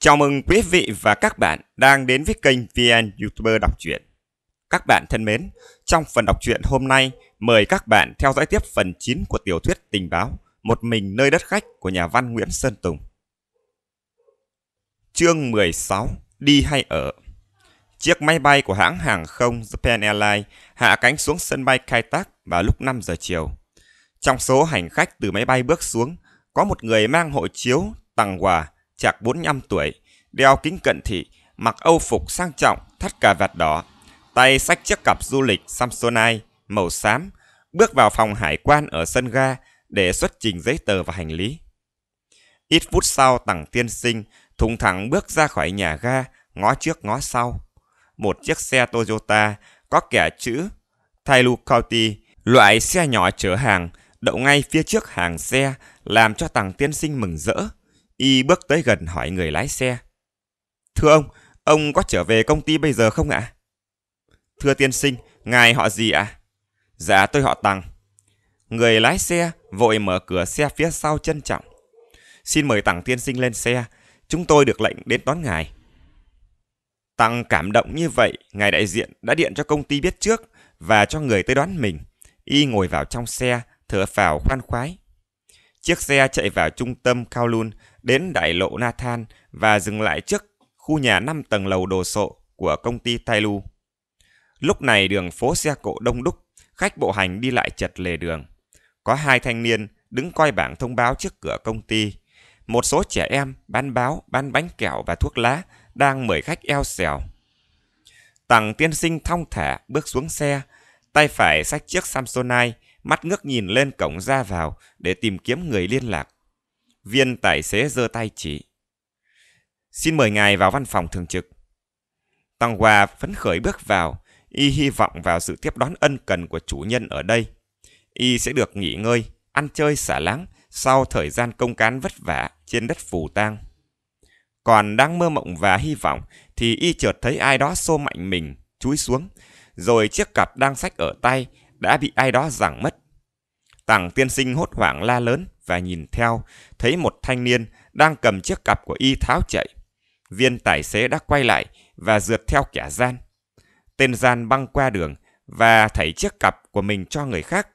Chào mừng quý vị và các bạn đang đến với kênh VN YouTuber đọc truyện. Các bạn thân mến, trong phần đọc truyện hôm nay, mời các bạn theo dõi tiếp phần 9 của tiểu thuyết tình báo Một mình nơi đất khách của nhà văn Nguyễn Sơn Tùng. Chương 16: Đi hay ở. Chiếc máy bay của hãng hàng không Japan Airlines hạ cánh xuống sân bay Kaitak vào lúc 5 giờ chiều. Trong số hành khách từ máy bay bước xuống, có một người mang hộ chiếu, tặng quà chạc 45 tuổi, đeo kính cận thị, mặc âu phục sang trọng, thắt cà vạt đỏ, tay xách chiếc cặp du lịch Samsonite màu xám, bước vào phòng hải quan ở sân ga để xuất trình giấy tờ và hành lý. Ít phút sau, Tằng Tiên Sinh thùng thẳng bước ra khỏi nhà ga, ngó trước ngó sau. Một chiếc xe Toyota có kẻ chữ Thailu County, loại xe nhỏ chở hàng, đậu ngay phía trước hàng xe, làm cho Tằng Tiên Sinh mừng rỡ. Y bước tới gần hỏi người lái xe. Thưa ông, ông có trở về công ty bây giờ không ạ? Thưa tiên sinh, ngài họ gì ạ? À? Dạ tôi họ Tằng. Người lái xe vội mở cửa xe phía sau trân trọng. Xin mời Tằng tiên sinh lên xe, chúng tôi được lệnh đến đón ngài. Tằng cảm động như vậy, ngài đại diện đã điện cho công ty biết trước và cho người tới đón mình. Y ngồi vào trong xe, thở phào khoan khoái. Chiếc xe chạy vào trung tâm Kowloon đến đại lộ Nathan và dừng lại trước khu nhà 5 tầng lầu đồ sộ của công ty Tailu. Lúc này đường phố xe cộ đông đúc, khách bộ hành đi lại chật lề đường. Có hai thanh niên đứng coi bảng thông báo trước cửa công ty. Một số trẻ em bán báo, bán bánh kẹo và thuốc lá đang mời khách eo xèo. Tằng tiên sinh thong thả bước xuống xe, tay phải xách chiếc Samsonite, mắt ngước nhìn lên cổng ra vào để tìm kiếm người liên lạc viên tài xế giơ tay chỉ. Xin mời ngài vào văn phòng thường trực. Tăng Hoa phấn khởi bước vào, y hy vọng vào sự tiếp đón ân cần của chủ nhân ở đây. Y sẽ được nghỉ ngơi, ăn chơi xả láng sau thời gian công cán vất vả trên đất phù tang. Còn đang mơ mộng và hy vọng thì y chợt thấy ai đó xô mạnh mình, chúi xuống, rồi chiếc cặp đang sách ở tay đã bị ai đó giằng mất. Tàng tiên sinh hốt hoảng la lớn và nhìn theo, thấy một thanh niên đang cầm chiếc cặp của y tháo chạy. Viên tài xế đã quay lại và rượt theo kẻ gian. Tên gian băng qua đường và thảy chiếc cặp của mình cho người khác.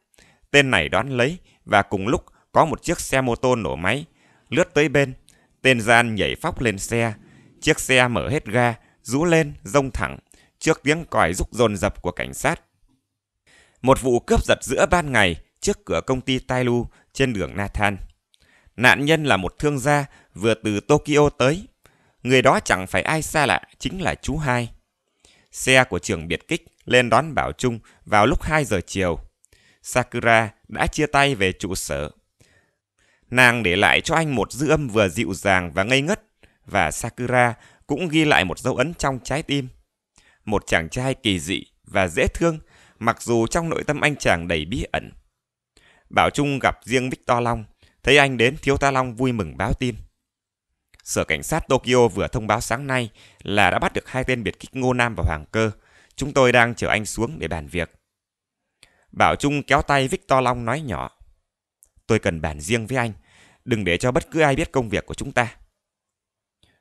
Tên này đón lấy và cùng lúc có một chiếc xe mô tô nổ máy. Lướt tới bên, tên gian nhảy phóc lên xe. Chiếc xe mở hết ga, rú lên, rông thẳng, trước tiếng còi rúc dồn dập của cảnh sát. Một vụ cướp giật giữa ban ngày trước cửa công ty Tailu trên đường Nathan. Nạn nhân là một thương gia vừa từ Tokyo tới. Người đó chẳng phải ai xa lạ, chính là chú Hai. Xe của trưởng biệt kích lên đón Bảo Trung vào lúc 2 giờ chiều. Sakura đã chia tay về trụ sở. Nàng để lại cho anh một dư âm vừa dịu dàng và ngây ngất, và Sakura cũng ghi lại một dấu ấn trong trái tim. Một chàng trai kỳ dị và dễ thương, mặc dù trong nội tâm anh chàng đầy bí ẩn. Bảo Trung gặp riêng Victor Long, thấy anh đến thiếu tá Long vui mừng báo tin. Sở cảnh sát Tokyo vừa thông báo sáng nay là đã bắt được hai tên biệt kích Ngô Nam và Hoàng Cơ. Chúng tôi đang chờ anh xuống để bàn việc. Bảo Trung kéo tay Victor Long nói nhỏ. Tôi cần bàn riêng với anh, đừng để cho bất cứ ai biết công việc của chúng ta.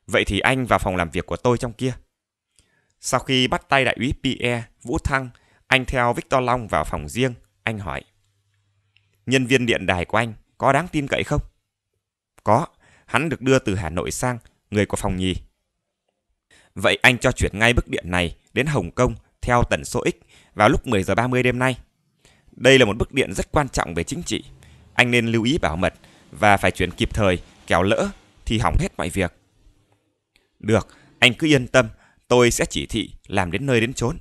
Vậy thì anh vào phòng làm việc của tôi trong kia. Sau khi bắt tay đại úy Pierre, Vũ Thăng, anh theo Victor Long vào phòng riêng, anh hỏi nhân viên điện đài của anh có đáng tin cậy không? Có, hắn được đưa từ Hà Nội sang, người của phòng nhì. Vậy anh cho chuyển ngay bức điện này đến Hồng Kông theo tần số X vào lúc 10 giờ 30 đêm nay. Đây là một bức điện rất quan trọng về chính trị. Anh nên lưu ý bảo mật và phải chuyển kịp thời, kéo lỡ thì hỏng hết mọi việc. Được, anh cứ yên tâm, tôi sẽ chỉ thị làm đến nơi đến chốn.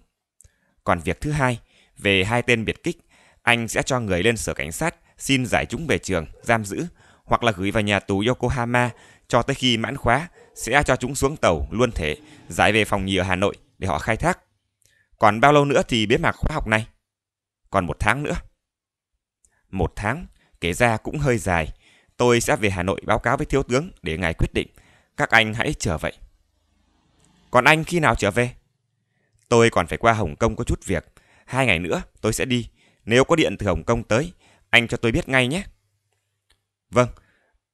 Còn việc thứ hai, về hai tên biệt kích anh sẽ cho người lên sở cảnh sát xin giải chúng về trường, giam giữ hoặc là gửi vào nhà tù Yokohama cho tới khi mãn khóa sẽ cho chúng xuống tàu luôn thể giải về phòng nhì ở Hà Nội để họ khai thác. Còn bao lâu nữa thì bế mạc khóa học này? Còn một tháng nữa. Một tháng, kể ra cũng hơi dài. Tôi sẽ về Hà Nội báo cáo với thiếu tướng để ngài quyết định. Các anh hãy chờ vậy. Còn anh khi nào trở về? Tôi còn phải qua Hồng Kông có chút việc. Hai ngày nữa tôi sẽ đi nếu có điện từ Hồng Kông tới, anh cho tôi biết ngay nhé. Vâng,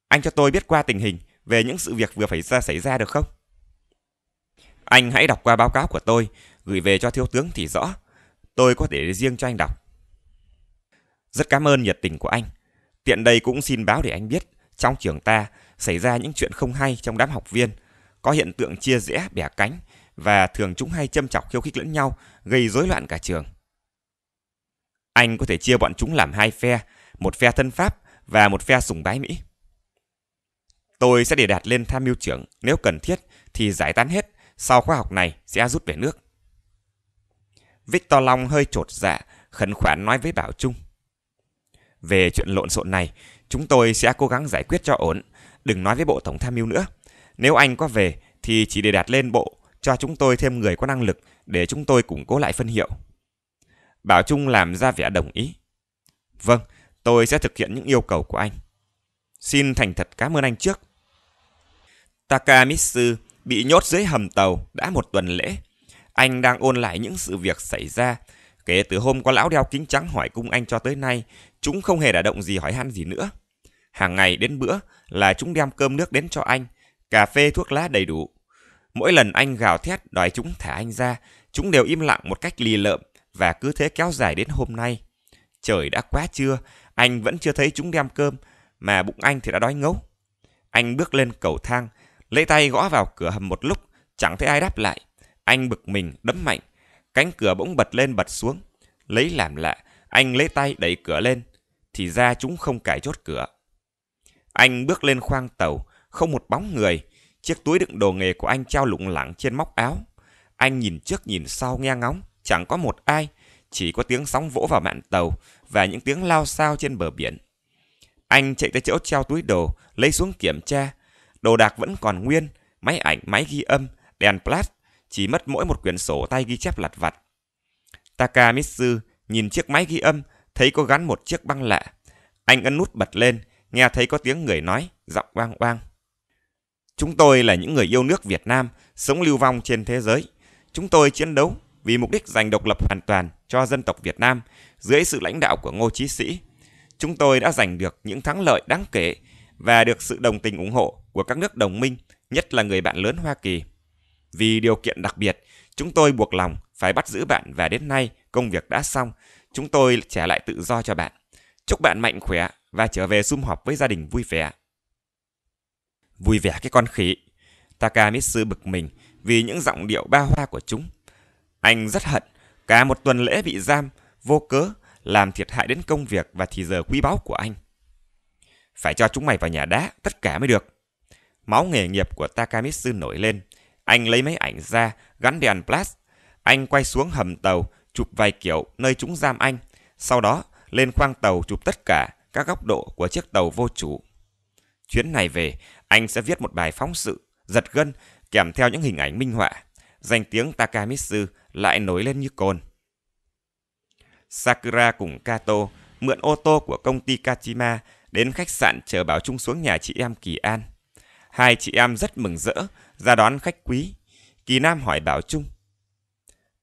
anh cho tôi biết qua tình hình về những sự việc vừa phải ra xảy ra được không? Anh hãy đọc qua báo cáo của tôi, gửi về cho thiếu tướng thì rõ. Tôi có thể riêng cho anh đọc. Rất cảm ơn nhiệt tình của anh. Tiện đây cũng xin báo để anh biết, trong trường ta xảy ra những chuyện không hay trong đám học viên, có hiện tượng chia rẽ bẻ cánh và thường chúng hay châm chọc khiêu khích lẫn nhau, gây rối loạn cả trường. Anh có thể chia bọn chúng làm hai phe, một phe thân Pháp và một phe sùng bái Mỹ. Tôi sẽ để đạt lên tham mưu trưởng, nếu cần thiết thì giải tán hết, sau khóa học này sẽ rút về nước. Victor Long hơi trột dạ, khẩn khoản nói với Bảo Trung. Về chuyện lộn xộn này, chúng tôi sẽ cố gắng giải quyết cho ổn, đừng nói với Bộ Tổng Tham mưu nữa. Nếu anh có về thì chỉ để đạt lên bộ, cho chúng tôi thêm người có năng lực để chúng tôi củng cố lại phân hiệu. Bảo Trung làm ra vẻ đồng ý. Vâng, tôi sẽ thực hiện những yêu cầu của anh. Xin thành thật cảm ơn anh trước. Takamitsu bị nhốt dưới hầm tàu đã một tuần lễ. Anh đang ôn lại những sự việc xảy ra. Kể từ hôm có lão đeo kính trắng hỏi cung anh cho tới nay, chúng không hề đả động gì hỏi han gì nữa. Hàng ngày đến bữa là chúng đem cơm nước đến cho anh, cà phê thuốc lá đầy đủ. Mỗi lần anh gào thét đòi chúng thả anh ra, chúng đều im lặng một cách lì lợm, và cứ thế kéo dài đến hôm nay. Trời đã quá trưa, anh vẫn chưa thấy chúng đem cơm, mà bụng anh thì đã đói ngấu. Anh bước lên cầu thang, lấy tay gõ vào cửa hầm một lúc, chẳng thấy ai đáp lại. Anh bực mình, đấm mạnh, cánh cửa bỗng bật lên bật xuống. Lấy làm lạ, anh lấy tay đẩy cửa lên, thì ra chúng không cài chốt cửa. Anh bước lên khoang tàu, không một bóng người, chiếc túi đựng đồ nghề của anh treo lủng lẳng trên móc áo. Anh nhìn trước nhìn sau nghe ngóng, chẳng có một ai, chỉ có tiếng sóng vỗ vào mạn tàu và những tiếng lao sao trên bờ biển. Anh chạy tới chỗ treo túi đồ, lấy xuống kiểm tra. Đồ đạc vẫn còn nguyên, máy ảnh, máy ghi âm, đèn flash, chỉ mất mỗi một quyển sổ tay ghi chép lặt vặt. Takamitsu nhìn chiếc máy ghi âm, thấy có gắn một chiếc băng lạ. Anh ấn nút bật lên, nghe thấy có tiếng người nói, giọng oang oang. Chúng tôi là những người yêu nước Việt Nam, sống lưu vong trên thế giới. Chúng tôi chiến đấu, vì mục đích giành độc lập hoàn toàn cho dân tộc Việt Nam dưới sự lãnh đạo của Ngô Chí Sĩ. Chúng tôi đã giành được những thắng lợi đáng kể và được sự đồng tình ủng hộ của các nước đồng minh, nhất là người bạn lớn Hoa Kỳ. Vì điều kiện đặc biệt, chúng tôi buộc lòng phải bắt giữ bạn và đến nay công việc đã xong, chúng tôi trả lại tự do cho bạn. Chúc bạn mạnh khỏe và trở về sum họp với gia đình vui vẻ. Vui vẻ cái con khỉ. Takamitsu bực mình vì những giọng điệu ba hoa của chúng anh rất hận, cả một tuần lễ bị giam, vô cớ, làm thiệt hại đến công việc và thì giờ quý báu của anh. Phải cho chúng mày vào nhà đá, tất cả mới được. Máu nghề nghiệp của Takamitsu nổi lên. Anh lấy máy ảnh ra, gắn đèn flash. Anh quay xuống hầm tàu, chụp vài kiểu nơi chúng giam anh. Sau đó, lên khoang tàu chụp tất cả các góc độ của chiếc tàu vô chủ. Chuyến này về, anh sẽ viết một bài phóng sự, giật gân, kèm theo những hình ảnh minh họa danh tiếng Takamitsu lại nổi lên như cồn. Sakura cùng Kato mượn ô tô của công ty Kachima đến khách sạn chờ Bảo Trung xuống nhà chị em Kỳ An. Hai chị em rất mừng rỡ, ra đón khách quý. Kỳ Nam hỏi Bảo Trung.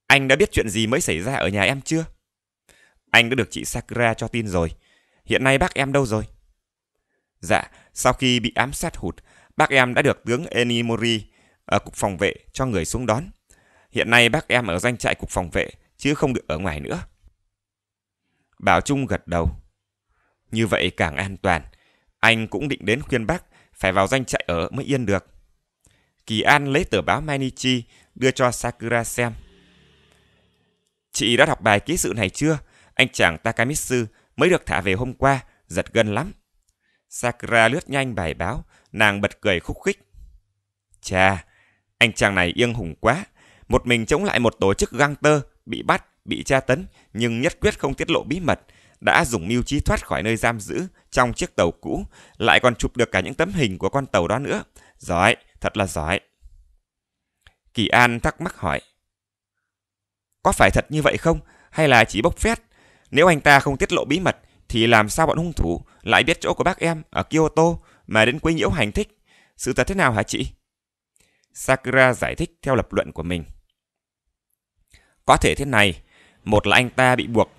Anh đã biết chuyện gì mới xảy ra ở nhà em chưa? Anh đã được chị Sakura cho tin rồi. Hiện nay bác em đâu rồi? Dạ, sau khi bị ám sát hụt, bác em đã được tướng Enimori ở ờ, cục phòng vệ cho người xuống đón. Hiện nay bác em ở danh trại cục phòng vệ, chứ không được ở ngoài nữa. Bảo Trung gật đầu. Như vậy càng an toàn. Anh cũng định đến khuyên bác phải vào danh trại ở mới yên được. Kỳ An lấy tờ báo manichi đưa cho Sakura xem. Chị đã đọc bài ký sự này chưa? Anh chàng Takamitsu mới được thả về hôm qua, giật gân lắm. Sakura lướt nhanh bài báo, nàng bật cười khúc khích. Chà, anh chàng này yên hùng quá, một mình chống lại một tổ chức gangster, bị bắt, bị tra tấn, nhưng nhất quyết không tiết lộ bí mật, đã dùng mưu trí thoát khỏi nơi giam giữ trong chiếc tàu cũ, lại còn chụp được cả những tấm hình của con tàu đó nữa. Giỏi, thật là giỏi. Kỳ An thắc mắc hỏi. Có phải thật như vậy không? Hay là chỉ bốc phét? Nếu anh ta không tiết lộ bí mật, thì làm sao bọn hung thủ lại biết chỗ của bác em ở Kyoto mà đến quấy nhiễu hành thích? Sự thật thế nào hả chị? Sakura giải thích theo lập luận của mình. Có thể thế này, một là anh ta bị buộc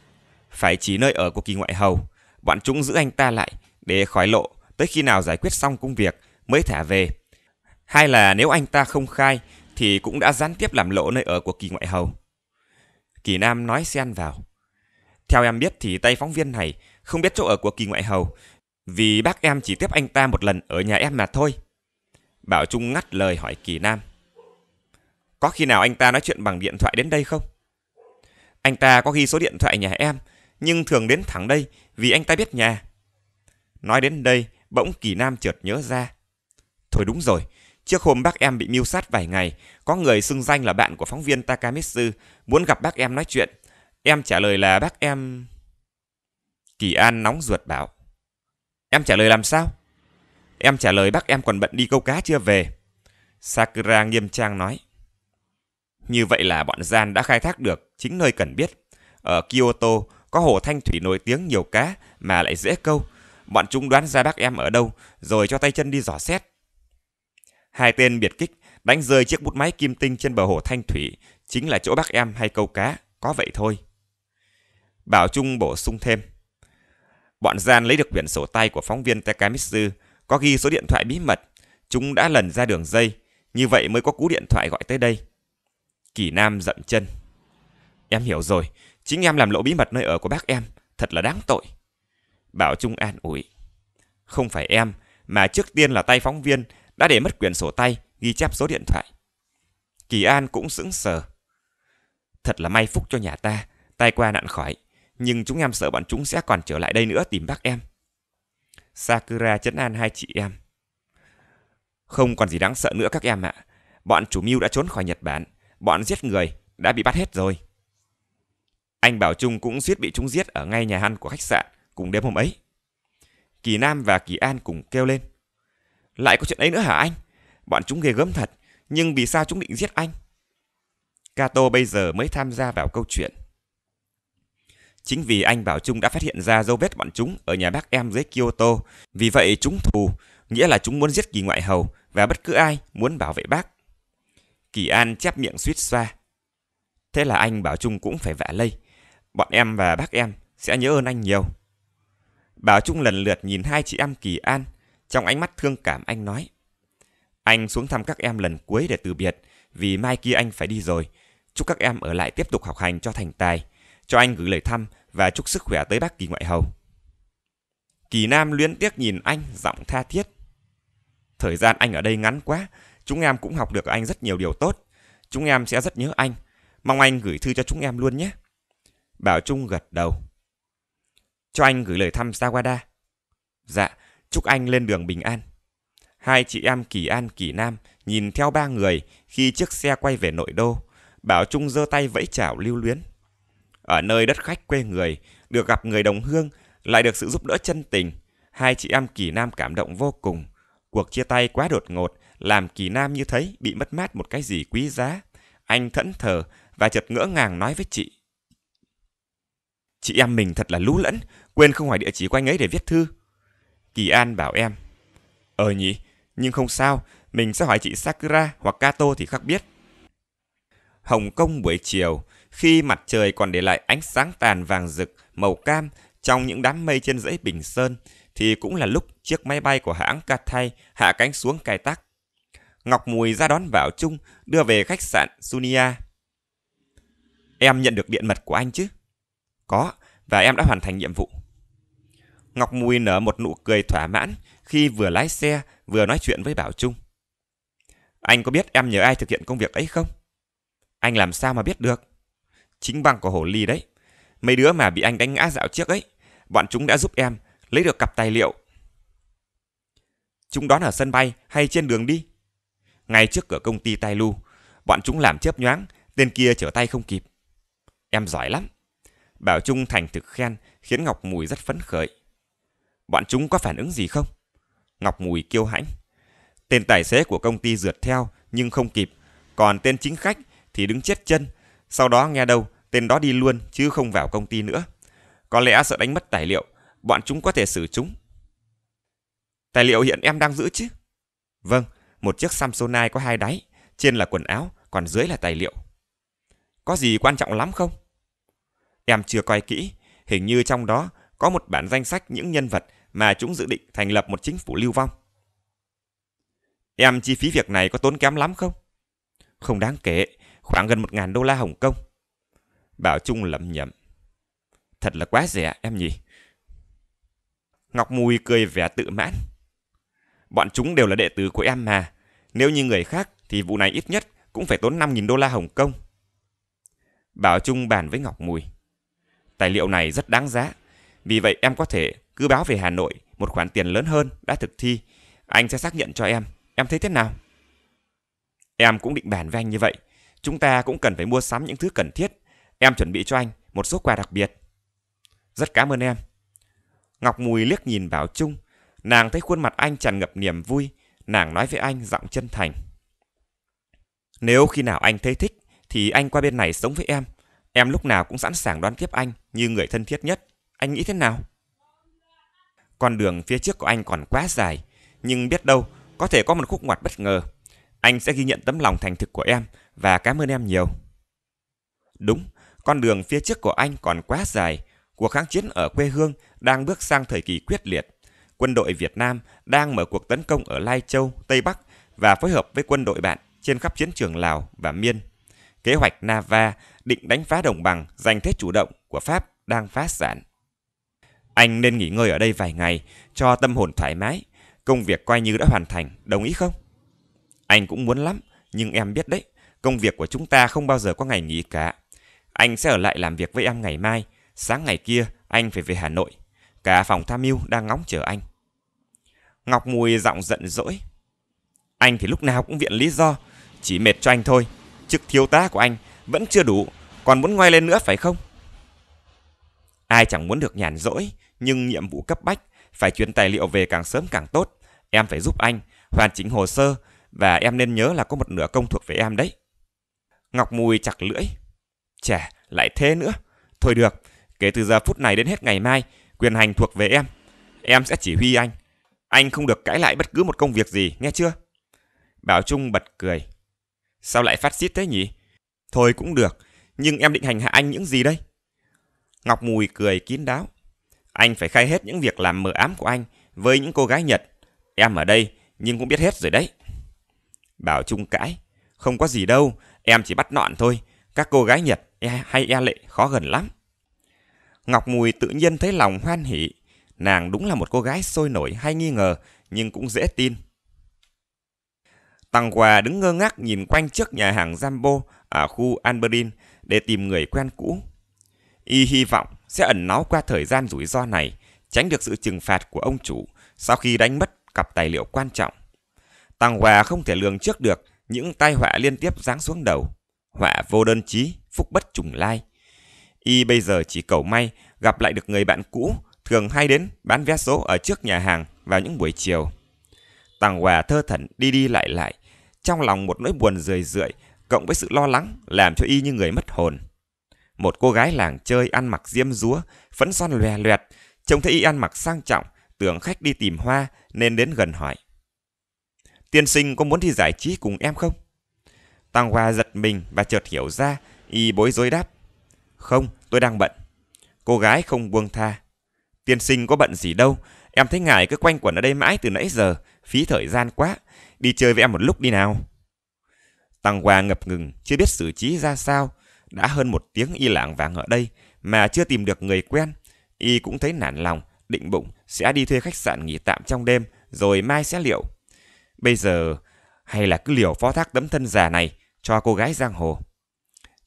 phải chỉ nơi ở của kỳ ngoại hầu, bọn chúng giữ anh ta lại để khỏi lộ tới khi nào giải quyết xong công việc mới thả về. Hai là nếu anh ta không khai thì cũng đã gián tiếp làm lộ nơi ở của kỳ ngoại hầu. Kỳ Nam nói xen vào. Theo em biết thì tay phóng viên này không biết chỗ ở của kỳ ngoại hầu vì bác em chỉ tiếp anh ta một lần ở nhà em mà thôi. Bảo Trung ngắt lời hỏi Kỳ Nam. Có khi nào anh ta nói chuyện bằng điện thoại đến đây không? Anh ta có ghi số điện thoại nhà em, nhưng thường đến thẳng đây vì anh ta biết nhà. Nói đến đây, bỗng Kỳ Nam chợt nhớ ra. Thôi đúng rồi, trước hôm bác em bị mưu sát vài ngày, có người xưng danh là bạn của phóng viên Takamitsu muốn gặp bác em nói chuyện. Em trả lời là bác em... Kỳ An nóng ruột bảo. Em trả lời làm sao? Em trả lời bác em còn bận đi câu cá chưa về. Sakura nghiêm trang nói. Như vậy là bọn gian đã khai thác được chính nơi cần biết. Ở Kyoto có hồ thanh thủy nổi tiếng nhiều cá mà lại dễ câu. Bọn chúng đoán ra bác em ở đâu rồi cho tay chân đi dò xét. Hai tên biệt kích đánh rơi chiếc bút máy kim tinh trên bờ hồ thanh thủy chính là chỗ bác em hay câu cá, có vậy thôi. Bảo Trung bổ sung thêm. Bọn gian lấy được quyển sổ tay của phóng viên Takamitsu, có ghi số điện thoại bí mật. Chúng đã lần ra đường dây, như vậy mới có cú điện thoại gọi tới đây. Kỳ Nam dậm chân. Em hiểu rồi, chính em làm lộ bí mật nơi ở của bác em, thật là đáng tội. Bảo Trung an ủi. Không phải em, mà trước tiên là tay phóng viên đã để mất quyền sổ tay, ghi chép số điện thoại. Kỳ An cũng sững sờ. Thật là may phúc cho nhà ta, Tay qua nạn khỏi, nhưng chúng em sợ bọn chúng sẽ còn trở lại đây nữa tìm bác em. Sakura chấn an hai chị em. Không còn gì đáng sợ nữa các em ạ. À. Bọn chủ mưu đã trốn khỏi Nhật Bản bọn giết người đã bị bắt hết rồi. Anh Bảo Trung cũng suýt bị chúng giết ở ngay nhà ăn của khách sạn cùng đêm hôm ấy. Kỳ Nam và Kỳ An cùng kêu lên. Lại có chuyện ấy nữa hả anh? Bọn chúng ghê gớm thật, nhưng vì sao chúng định giết anh? Kato bây giờ mới tham gia vào câu chuyện. Chính vì anh Bảo Trung đã phát hiện ra dấu vết bọn chúng ở nhà bác em dưới Kyoto, vì vậy chúng thù, nghĩa là chúng muốn giết kỳ ngoại hầu và bất cứ ai muốn bảo vệ bác. Kỳ An chép miệng suýt xoa. Thế là anh Bảo Trung cũng phải vạ lây. Bọn em và bác em sẽ nhớ ơn anh nhiều. Bảo Trung lần lượt nhìn hai chị em Kỳ An, trong ánh mắt thương cảm anh nói. Anh xuống thăm các em lần cuối để từ biệt, vì mai kia anh phải đi rồi. Chúc các em ở lại tiếp tục học hành cho thành tài. Cho anh gửi lời thăm và chúc sức khỏe tới bác Kỳ Ngoại Hầu. Kỳ Nam luyến tiếc nhìn anh, giọng tha thiết. Thời gian anh ở đây ngắn quá, Chúng em cũng học được ở anh rất nhiều điều tốt. Chúng em sẽ rất nhớ anh. Mong anh gửi thư cho chúng em luôn nhé. Bảo Trung gật đầu. Cho anh gửi lời thăm Sawada. Dạ, chúc anh lên đường bình an. Hai chị em Kỳ An, Kỳ Nam nhìn theo ba người khi chiếc xe quay về nội đô. Bảo Trung giơ tay vẫy chảo lưu luyến. Ở nơi đất khách quê người, được gặp người đồng hương, lại được sự giúp đỡ chân tình. Hai chị em Kỳ Nam cảm động vô cùng. Cuộc chia tay quá đột ngột làm kỳ nam như thấy bị mất mát một cái gì quý giá. Anh thẫn thờ và chợt ngỡ ngàng nói với chị. Chị em mình thật là lú lẫn, quên không hỏi địa chỉ của anh ấy để viết thư. Kỳ An bảo em. Ờ nhỉ, nhưng không sao, mình sẽ hỏi chị Sakura hoặc Kato thì khắc biết. Hồng Kông buổi chiều, khi mặt trời còn để lại ánh sáng tàn vàng rực, màu cam trong những đám mây trên dãy Bình Sơn, thì cũng là lúc chiếc máy bay của hãng Cathay hạ cánh xuống cài tắc. Ngọc Mùi ra đón Bảo Trung đưa về khách sạn Sunia. Em nhận được điện mật của anh chứ? Có, và em đã hoàn thành nhiệm vụ. Ngọc Mùi nở một nụ cười thỏa mãn khi vừa lái xe vừa nói chuyện với Bảo Trung. Anh có biết em nhờ ai thực hiện công việc ấy không? Anh làm sao mà biết được? Chính bằng của Hồ Ly đấy. Mấy đứa mà bị anh đánh ngã dạo trước ấy, bọn chúng đã giúp em lấy được cặp tài liệu. Chúng đón ở sân bay hay trên đường đi? ngay trước cửa công ty Tai Lu. Bọn chúng làm chớp nhoáng, tên kia trở tay không kịp. Em giỏi lắm. Bảo Trung thành thực khen, khiến Ngọc Mùi rất phấn khởi. Bọn chúng có phản ứng gì không? Ngọc Mùi kêu hãnh. Tên tài xế của công ty rượt theo, nhưng không kịp. Còn tên chính khách thì đứng chết chân. Sau đó nghe đâu, tên đó đi luôn, chứ không vào công ty nữa. Có lẽ sợ đánh mất tài liệu, bọn chúng có thể xử chúng. Tài liệu hiện em đang giữ chứ? Vâng, một chiếc Samsonite có hai đáy, trên là quần áo, còn dưới là tài liệu. Có gì quan trọng lắm không? Em chưa coi kỹ, hình như trong đó có một bản danh sách những nhân vật mà chúng dự định thành lập một chính phủ lưu vong. Em chi phí việc này có tốn kém lắm không? Không đáng kể, khoảng gần một ngàn đô la Hồng Kông. Bảo Trung lẩm nhẩm. Thật là quá rẻ em nhỉ? Ngọc Mùi cười vẻ tự mãn. Bọn chúng đều là đệ tử của em mà. Nếu như người khác thì vụ này ít nhất cũng phải tốn 5.000 đô la Hồng Kông. Bảo Trung bàn với Ngọc Mùi. Tài liệu này rất đáng giá. Vì vậy em có thể cứ báo về Hà Nội một khoản tiền lớn hơn đã thực thi. Anh sẽ xác nhận cho em. Em thấy thế nào? Em cũng định bàn với anh như vậy. Chúng ta cũng cần phải mua sắm những thứ cần thiết. Em chuẩn bị cho anh một số quà đặc biệt. Rất cảm ơn em. Ngọc Mùi liếc nhìn Bảo Trung Nàng thấy khuôn mặt anh tràn ngập niềm vui, nàng nói với anh giọng chân thành. Nếu khi nào anh thấy thích, thì anh qua bên này sống với em. Em lúc nào cũng sẵn sàng đón tiếp anh như người thân thiết nhất. Anh nghĩ thế nào? Con đường phía trước của anh còn quá dài, nhưng biết đâu có thể có một khúc ngoặt bất ngờ. Anh sẽ ghi nhận tấm lòng thành thực của em và cảm ơn em nhiều. Đúng, con đường phía trước của anh còn quá dài. Cuộc kháng chiến ở quê hương đang bước sang thời kỳ quyết liệt quân đội Việt Nam đang mở cuộc tấn công ở Lai Châu, Tây Bắc và phối hợp với quân đội bạn trên khắp chiến trường Lào và Miên. Kế hoạch Nava định đánh phá đồng bằng giành thế chủ động của Pháp đang phá sản. Anh nên nghỉ ngơi ở đây vài ngày cho tâm hồn thoải mái, công việc coi như đã hoàn thành, đồng ý không? Anh cũng muốn lắm, nhưng em biết đấy, công việc của chúng ta không bao giờ có ngày nghỉ cả. Anh sẽ ở lại làm việc với em ngày mai, sáng ngày kia anh phải về Hà Nội. Cả phòng tham mưu đang ngóng chờ anh. Ngọc Mùi giọng giận dỗi. Anh thì lúc nào cũng viện lý do, chỉ mệt cho anh thôi. Chức thiếu tá của anh vẫn chưa đủ, còn muốn ngoai lên nữa phải không? Ai chẳng muốn được nhàn rỗi, nhưng nhiệm vụ cấp bách, phải chuyển tài liệu về càng sớm càng tốt. Em phải giúp anh, hoàn chỉnh hồ sơ, và em nên nhớ là có một nửa công thuộc về em đấy. Ngọc Mùi chặt lưỡi. Chà, lại thế nữa. Thôi được, kể từ giờ phút này đến hết ngày mai, quyền hành thuộc về em. Em sẽ chỉ huy anh. Anh không được cãi lại bất cứ một công việc gì, nghe chưa? Bảo Trung bật cười. Sao lại phát xít thế nhỉ? Thôi cũng được, nhưng em định hành hạ anh những gì đây? Ngọc Mùi cười kín đáo. Anh phải khai hết những việc làm mờ ám của anh với những cô gái Nhật. Em ở đây, nhưng cũng biết hết rồi đấy. Bảo Trung cãi. Không có gì đâu, em chỉ bắt nọn thôi. Các cô gái Nhật e hay e lệ khó gần lắm. Ngọc Mùi tự nhiên thấy lòng hoan hỉ Nàng đúng là một cô gái sôi nổi hay nghi ngờ, nhưng cũng dễ tin. Tăng Hòa đứng ngơ ngác nhìn quanh trước nhà hàng Jambo ở khu Alberin để tìm người quen cũ. Y hy vọng sẽ ẩn náu qua thời gian rủi ro này, tránh được sự trừng phạt của ông chủ sau khi đánh mất cặp tài liệu quan trọng. Tăng Hòa không thể lường trước được những tai họa liên tiếp giáng xuống đầu. Họa vô đơn chí, phúc bất trùng lai. Y bây giờ chỉ cầu may gặp lại được người bạn cũ thường hay đến bán vé số ở trước nhà hàng vào những buổi chiều. Tàng Hòa thơ thẩn đi đi lại lại, trong lòng một nỗi buồn rười rượi cộng với sự lo lắng làm cho y như người mất hồn. Một cô gái làng chơi ăn mặc diêm rúa, phấn son lòe loẹt, trông thấy y ăn mặc sang trọng, tưởng khách đi tìm hoa nên đến gần hỏi. Tiên sinh có muốn đi giải trí cùng em không? Tàng Hòa giật mình và chợt hiểu ra, y bối rối đáp. Không, tôi đang bận. Cô gái không buông tha. Tiên sinh có bận gì đâu, em thấy ngài cứ quanh quẩn ở đây mãi từ nãy giờ, phí thời gian quá. Đi chơi với em một lúc đi nào. Tăng Hoa ngập ngừng, chưa biết xử trí ra sao. Đã hơn một tiếng y lảng vàng ở đây mà chưa tìm được người quen. Y cũng thấy nản lòng, định bụng sẽ đi thuê khách sạn nghỉ tạm trong đêm rồi mai sẽ liệu. Bây giờ hay là cứ liều phó thác tấm thân già này cho cô gái giang hồ.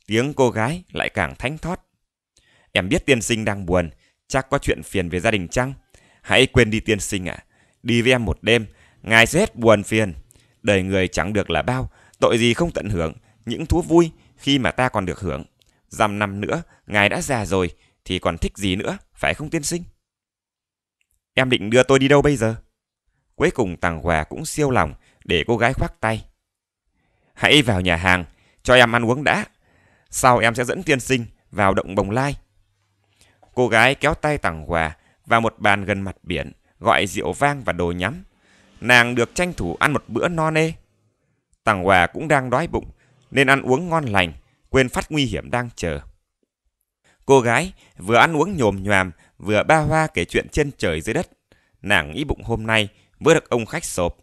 Tiếng cô gái lại càng thánh thót. Em biết tiên sinh đang buồn, Chắc có chuyện phiền về gia đình chăng? Hãy quên đi tiên sinh ạ. À. Đi với em một đêm, ngài sẽ hết buồn phiền. Đời người chẳng được là bao, tội gì không tận hưởng những thú vui khi mà ta còn được hưởng. Dăm năm nữa, ngài đã già rồi, thì còn thích gì nữa, phải không tiên sinh? Em định đưa tôi đi đâu bây giờ? Cuối cùng Tàng Hòa cũng siêu lòng để cô gái khoác tay. Hãy vào nhà hàng, cho em ăn uống đã. Sau em sẽ dẫn tiên sinh vào động bồng lai Cô gái kéo tay tặng quà và một bàn gần mặt biển, gọi rượu vang và đồ nhắm. Nàng được tranh thủ ăn một bữa no nê. Tặng quà cũng đang đói bụng, nên ăn uống ngon lành, quên phát nguy hiểm đang chờ. Cô gái vừa ăn uống nhồm nhòm, vừa ba hoa kể chuyện trên trời dưới đất. Nàng nghĩ bụng hôm nay vừa được ông khách sộp.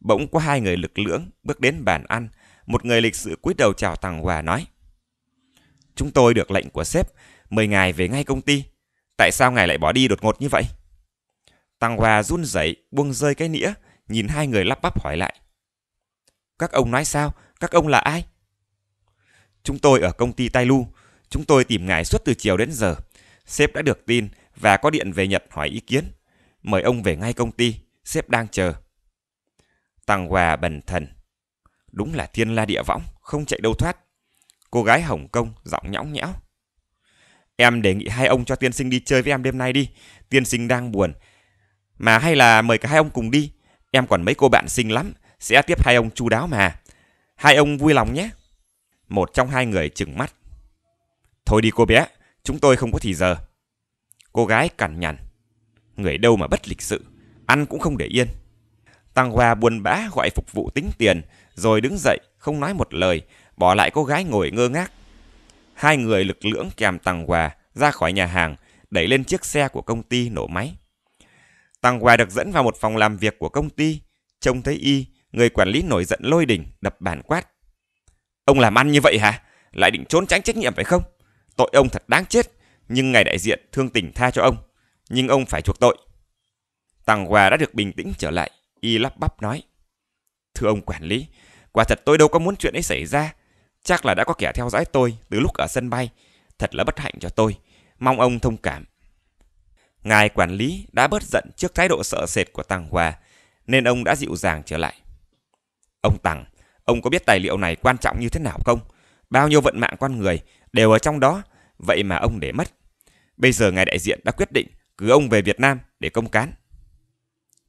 Bỗng có hai người lực lưỡng bước đến bàn ăn, một người lịch sự cúi đầu chào tặng quà nói. Chúng tôi được lệnh của sếp mời ngài về ngay công ty. Tại sao ngài lại bỏ đi đột ngột như vậy? Tăng Hoa run rẩy buông rơi cái nĩa, nhìn hai người lắp bắp hỏi lại. Các ông nói sao? Các ông là ai? Chúng tôi ở công ty Tai Lu. Chúng tôi tìm ngài suốt từ chiều đến giờ. Sếp đã được tin và có điện về Nhật hỏi ý kiến. Mời ông về ngay công ty. Sếp đang chờ. Tăng Hòa bần thần. Đúng là thiên la địa võng, không chạy đâu thoát. Cô gái Hồng Kông giọng nhõng nhẽo. Em đề nghị hai ông cho tiên sinh đi chơi với em đêm nay đi. Tiên sinh đang buồn. Mà hay là mời cả hai ông cùng đi. Em còn mấy cô bạn xinh lắm. Sẽ tiếp hai ông chu đáo mà. Hai ông vui lòng nhé. Một trong hai người chừng mắt. Thôi đi cô bé. Chúng tôi không có thì giờ. Cô gái cằn nhằn. Người đâu mà bất lịch sự. Ăn cũng không để yên. Tăng Hoa buồn bã gọi phục vụ tính tiền. Rồi đứng dậy không nói một lời. Bỏ lại cô gái ngồi ngơ ngác Hai người lực lưỡng kèm Tăng quà ra khỏi nhà hàng, đẩy lên chiếc xe của công ty nổ máy. Tăng quà được dẫn vào một phòng làm việc của công ty, trông thấy y, người quản lý nổi giận lôi đình, đập bàn quát. Ông làm ăn như vậy hả? Lại định trốn tránh trách nhiệm phải không? Tội ông thật đáng chết, nhưng ngài đại diện thương tình tha cho ông, nhưng ông phải chuộc tội. Tăng quà đã được bình tĩnh trở lại, y lắp bắp nói. Thưa ông quản lý, quả thật tôi đâu có muốn chuyện ấy xảy ra, Chắc là đã có kẻ theo dõi tôi từ lúc ở sân bay. Thật là bất hạnh cho tôi. Mong ông thông cảm. Ngài quản lý đã bớt giận trước thái độ sợ sệt của Tăng Hòa, nên ông đã dịu dàng trở lại. Ông Tăng, ông có biết tài liệu này quan trọng như thế nào không? Bao nhiêu vận mạng con người đều ở trong đó, vậy mà ông để mất. Bây giờ ngài đại diện đã quyết định cứ ông về Việt Nam để công cán.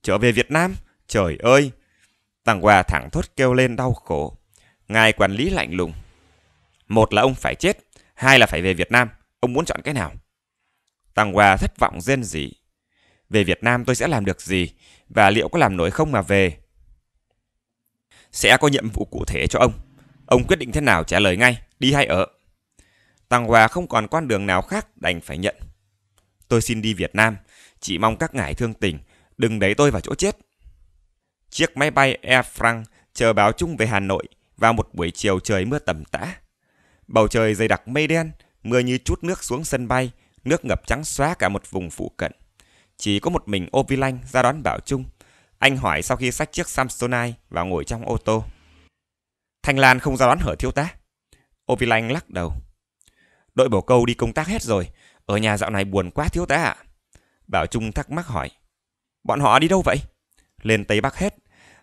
Trở về Việt Nam? Trời ơi! Tăng Hòa thẳng thốt kêu lên đau khổ. Ngài quản lý lạnh lùng. Một là ông phải chết, hai là phải về Việt Nam. Ông muốn chọn cái nào? Tăng Hoa thất vọng rên rỉ. Về Việt Nam tôi sẽ làm được gì? Và liệu có làm nổi không mà về? Sẽ có nhiệm vụ cụ thể cho ông. Ông quyết định thế nào trả lời ngay, đi hay ở. Tăng Hoa không còn con đường nào khác đành phải nhận. Tôi xin đi Việt Nam, chỉ mong các ngài thương tình, đừng đẩy tôi vào chỗ chết. Chiếc máy bay Air France chờ báo chung về Hà Nội vào một buổi chiều trời mưa tầm tã. Bầu trời dày đặc mây đen, mưa như chút nước xuống sân bay, nước ngập trắng xóa cả một vùng phụ cận. Chỉ có một mình Ô Vi Lanh ra đón Bảo Trung. Anh hỏi sau khi xách chiếc Samsonite và ngồi trong ô tô. Thanh Lan không ra đón hở thiếu tá. Ô Vi Lanh lắc đầu. Đội bổ câu đi công tác hết rồi, ở nhà dạo này buồn quá thiếu tá ạ. À? Bảo Trung thắc mắc hỏi. Bọn họ đi đâu vậy? Lên Tây Bắc hết.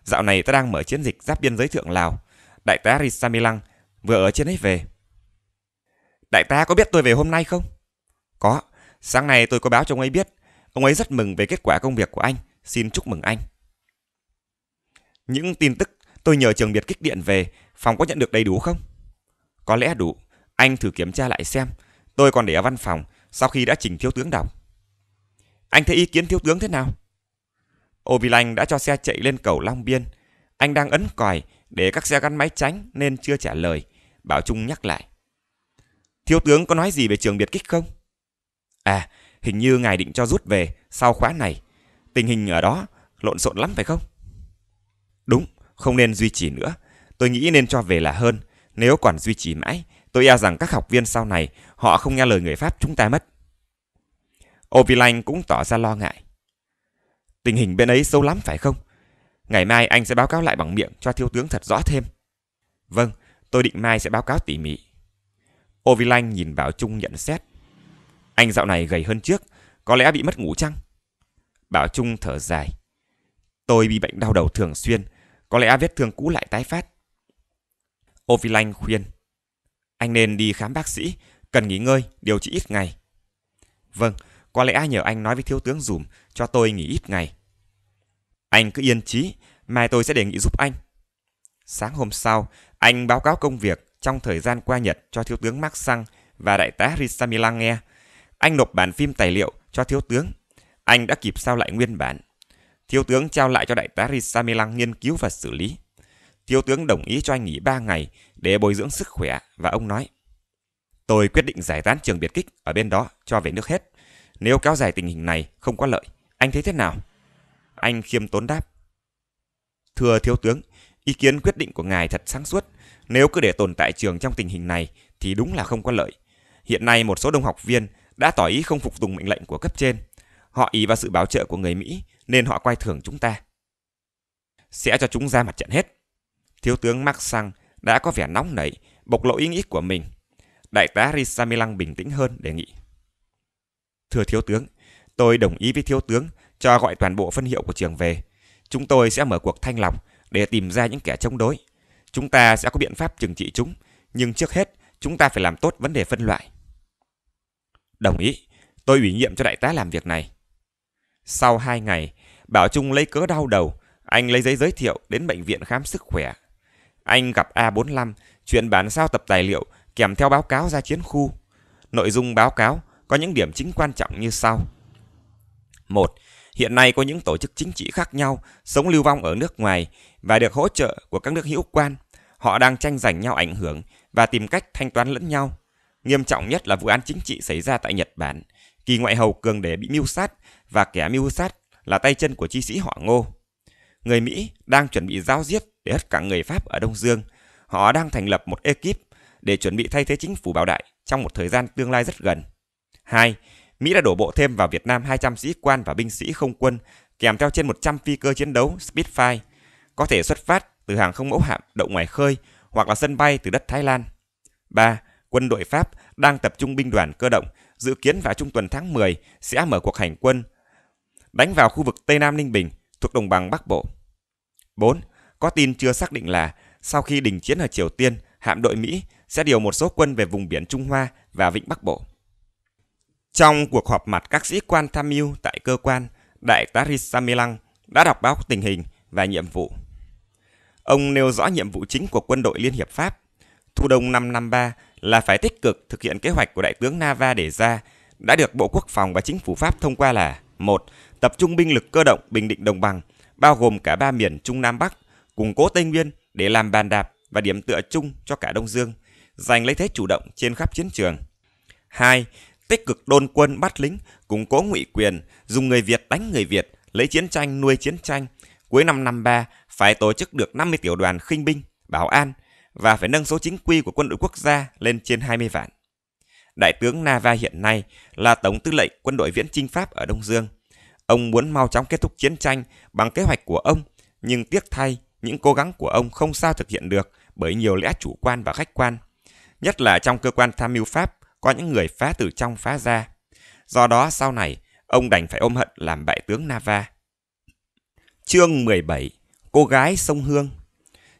Dạo này ta đang mở chiến dịch giáp biên giới thượng Lào. Đại tá Risamilang vừa ở trên ấy về Đại tá có biết tôi về hôm nay không? Có, sáng nay tôi có báo cho ông ấy biết. Ông ấy rất mừng về kết quả công việc của anh. Xin chúc mừng anh. Những tin tức tôi nhờ trường biệt kích điện về, phòng có nhận được đầy đủ không? Có lẽ đủ. Anh thử kiểm tra lại xem. Tôi còn để ở văn phòng sau khi đã trình thiếu tướng đọc. Anh thấy ý kiến thiếu tướng thế nào? Ô Vi Lanh đã cho xe chạy lên cầu Long Biên. Anh đang ấn còi để các xe gắn máy tránh nên chưa trả lời. Bảo Trung nhắc lại. Thiếu tướng có nói gì về trường biệt kích không? À, hình như ngài định cho rút về sau khóa này. Tình hình ở đó lộn xộn lắm phải không? Đúng, không nên duy trì nữa. Tôi nghĩ nên cho về là hơn. Nếu còn duy trì mãi, tôi e rằng các học viên sau này họ không nghe lời người Pháp chúng ta mất. Ovilang cũng tỏ ra lo ngại. Tình hình bên ấy sâu lắm phải không? Ngày mai anh sẽ báo cáo lại bằng miệng cho thiếu tướng thật rõ thêm. Vâng, tôi định mai sẽ báo cáo tỉ mỉ. Ô Vi Lanh nhìn Bảo Trung nhận xét. Anh dạo này gầy hơn trước, có lẽ bị mất ngủ chăng? Bảo Trung thở dài. Tôi bị bệnh đau đầu thường xuyên, có lẽ vết thương cũ lại tái phát. Ô Vi Lanh khuyên. Anh nên đi khám bác sĩ, cần nghỉ ngơi, điều trị ít ngày. Vâng, có lẽ nhờ anh nói với thiếu tướng dùm cho tôi nghỉ ít ngày. Anh cứ yên trí, mai tôi sẽ đề nghị giúp anh. Sáng hôm sau, anh báo cáo công việc, trong thời gian qua Nhật cho thiếu tướng Mark Sang và đại tá Risamilang nghe. Anh nộp bản phim tài liệu cho thiếu tướng. Anh đã kịp sao lại nguyên bản. Thiếu tướng trao lại cho đại tá Risamilang nghiên cứu và xử lý. Thiếu tướng đồng ý cho anh nghỉ 3 ngày để bồi dưỡng sức khỏe và ông nói Tôi quyết định giải tán trường biệt kích ở bên đó cho về nước hết. Nếu kéo dài tình hình này không có lợi, anh thấy thế nào? Anh khiêm tốn đáp. Thưa thiếu tướng, Ý kiến quyết định của ngài thật sáng suốt, nếu cứ để tồn tại trường trong tình hình này thì đúng là không có lợi. Hiện nay một số đông học viên đã tỏ ý không phục tùng mệnh lệnh của cấp trên. Họ ý vào sự bảo trợ của người Mỹ nên họ quay thưởng chúng ta. Sẽ cho chúng ra mặt trận hết. Thiếu tướng Mark Sang đã có vẻ nóng nảy, bộc lộ ý nghĩ của mình. Đại tá Risamilang bình tĩnh hơn đề nghị. Thưa thiếu tướng, tôi đồng ý với thiếu tướng cho gọi toàn bộ phân hiệu của trường về. Chúng tôi sẽ mở cuộc thanh lọc để tìm ra những kẻ chống đối. Chúng ta sẽ có biện pháp trừng trị chúng, nhưng trước hết chúng ta phải làm tốt vấn đề phân loại. Đồng ý, tôi ủy nhiệm cho đại tá làm việc này. Sau hai ngày, Bảo Trung lấy cớ đau đầu, anh lấy giấy giới thiệu đến bệnh viện khám sức khỏe. Anh gặp A45, chuyện bản sao tập tài liệu kèm theo báo cáo ra chiến khu. Nội dung báo cáo có những điểm chính quan trọng như sau. 1. Hiện nay có những tổ chức chính trị khác nhau sống lưu vong ở nước ngoài và được hỗ trợ của các nước hữu quan. Họ đang tranh giành nhau ảnh hưởng và tìm cách thanh toán lẫn nhau. Nghiêm trọng nhất là vụ án chính trị xảy ra tại Nhật Bản. Kỳ ngoại hầu cường để bị mưu sát và kẻ mưu sát là tay chân của chi sĩ họ Ngô. Người Mỹ đang chuẩn bị giao giết để hất cả người Pháp ở Đông Dương. Họ đang thành lập một ekip để chuẩn bị thay thế chính phủ bảo đại trong một thời gian tương lai rất gần. 2. Mỹ đã đổ bộ thêm vào Việt Nam 200 sĩ quan và binh sĩ không quân, kèm theo trên 100 phi cơ chiến đấu Spitfire, có thể xuất phát từ hàng không mẫu hạm động ngoài khơi hoặc là sân bay từ đất Thái Lan. 3. Quân đội Pháp đang tập trung binh đoàn cơ động, dự kiến vào trung tuần tháng 10 sẽ mở cuộc hành quân, đánh vào khu vực Tây Nam Ninh Bình thuộc đồng bằng Bắc Bộ. 4. Có tin chưa xác định là sau khi đình chiến ở Triều Tiên, hạm đội Mỹ sẽ điều một số quân về vùng biển Trung Hoa và Vịnh Bắc Bộ. Trong cuộc họp mặt các sĩ quan tham mưu tại cơ quan, Đại tá Risamilang đã đọc báo tình hình và nhiệm vụ. Ông nêu rõ nhiệm vụ chính của quân đội Liên Hiệp Pháp, thu đông 553 là phải tích cực thực hiện kế hoạch của Đại tướng Nava để ra, đã được Bộ Quốc phòng và Chính phủ Pháp thông qua là một Tập trung binh lực cơ động bình định đồng bằng, bao gồm cả ba miền Trung Nam Bắc, củng cố Tây Nguyên để làm bàn đạp và điểm tựa chung cho cả Đông Dương, giành lấy thế chủ động trên khắp chiến trường. 2 tích cực đôn quân bắt lính, củng cố ngụy quyền, dùng người Việt đánh người Việt, lấy chiến tranh nuôi chiến tranh. Cuối năm 53 phải tổ chức được 50 tiểu đoàn khinh binh, bảo an và phải nâng số chính quy của quân đội quốc gia lên trên 20 vạn. Đại tướng Nava hiện nay là tổng tư lệnh quân đội viễn chinh Pháp ở Đông Dương. Ông muốn mau chóng kết thúc chiến tranh bằng kế hoạch của ông, nhưng tiếc thay, những cố gắng của ông không sao thực hiện được bởi nhiều lẽ chủ quan và khách quan. Nhất là trong cơ quan tham mưu Pháp, có những người phá từ trong phá ra. Do đó sau này, ông đành phải ôm hận làm bại tướng Nava. Chương 17 Cô gái sông Hương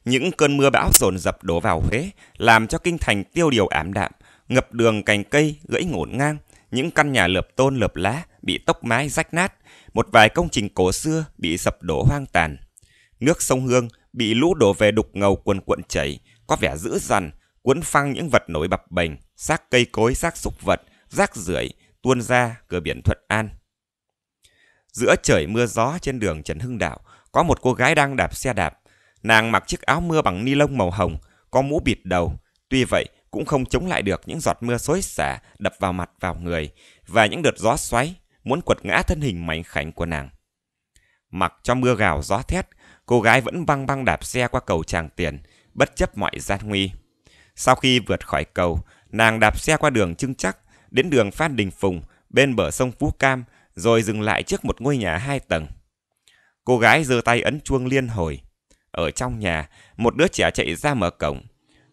Những cơn mưa bão dồn dập đổ vào Huế, làm cho kinh thành tiêu điều ảm đạm, ngập đường cành cây gãy ngổn ngang, những căn nhà lợp tôn lợp lá bị tốc mái rách nát, một vài công trình cổ xưa bị sập đổ hoang tàn. Nước sông Hương bị lũ đổ về đục ngầu quần cuộn chảy, có vẻ dữ dằn, cuốn phăng những vật nổi bập bềnh, xác cây cối, xác súc vật, rác rưởi tuôn ra cửa biển Thuận An. Giữa trời mưa gió trên đường Trần Hưng Đạo, có một cô gái đang đạp xe đạp. Nàng mặc chiếc áo mưa bằng ni lông màu hồng, có mũ bịt đầu. Tuy vậy, cũng không chống lại được những giọt mưa xối xả đập vào mặt vào người và những đợt gió xoáy muốn quật ngã thân hình mảnh khảnh của nàng. Mặc cho mưa gào gió thét, cô gái vẫn băng băng đạp xe qua cầu Tràng Tiền, bất chấp mọi gian nguy. Sau khi vượt khỏi cầu, nàng đạp xe qua đường Trưng Chắc, đến đường Phan Đình Phùng, bên bờ sông Phú Cam, rồi dừng lại trước một ngôi nhà hai tầng. Cô gái giơ tay ấn chuông liên hồi. Ở trong nhà, một đứa trẻ chạy ra mở cổng.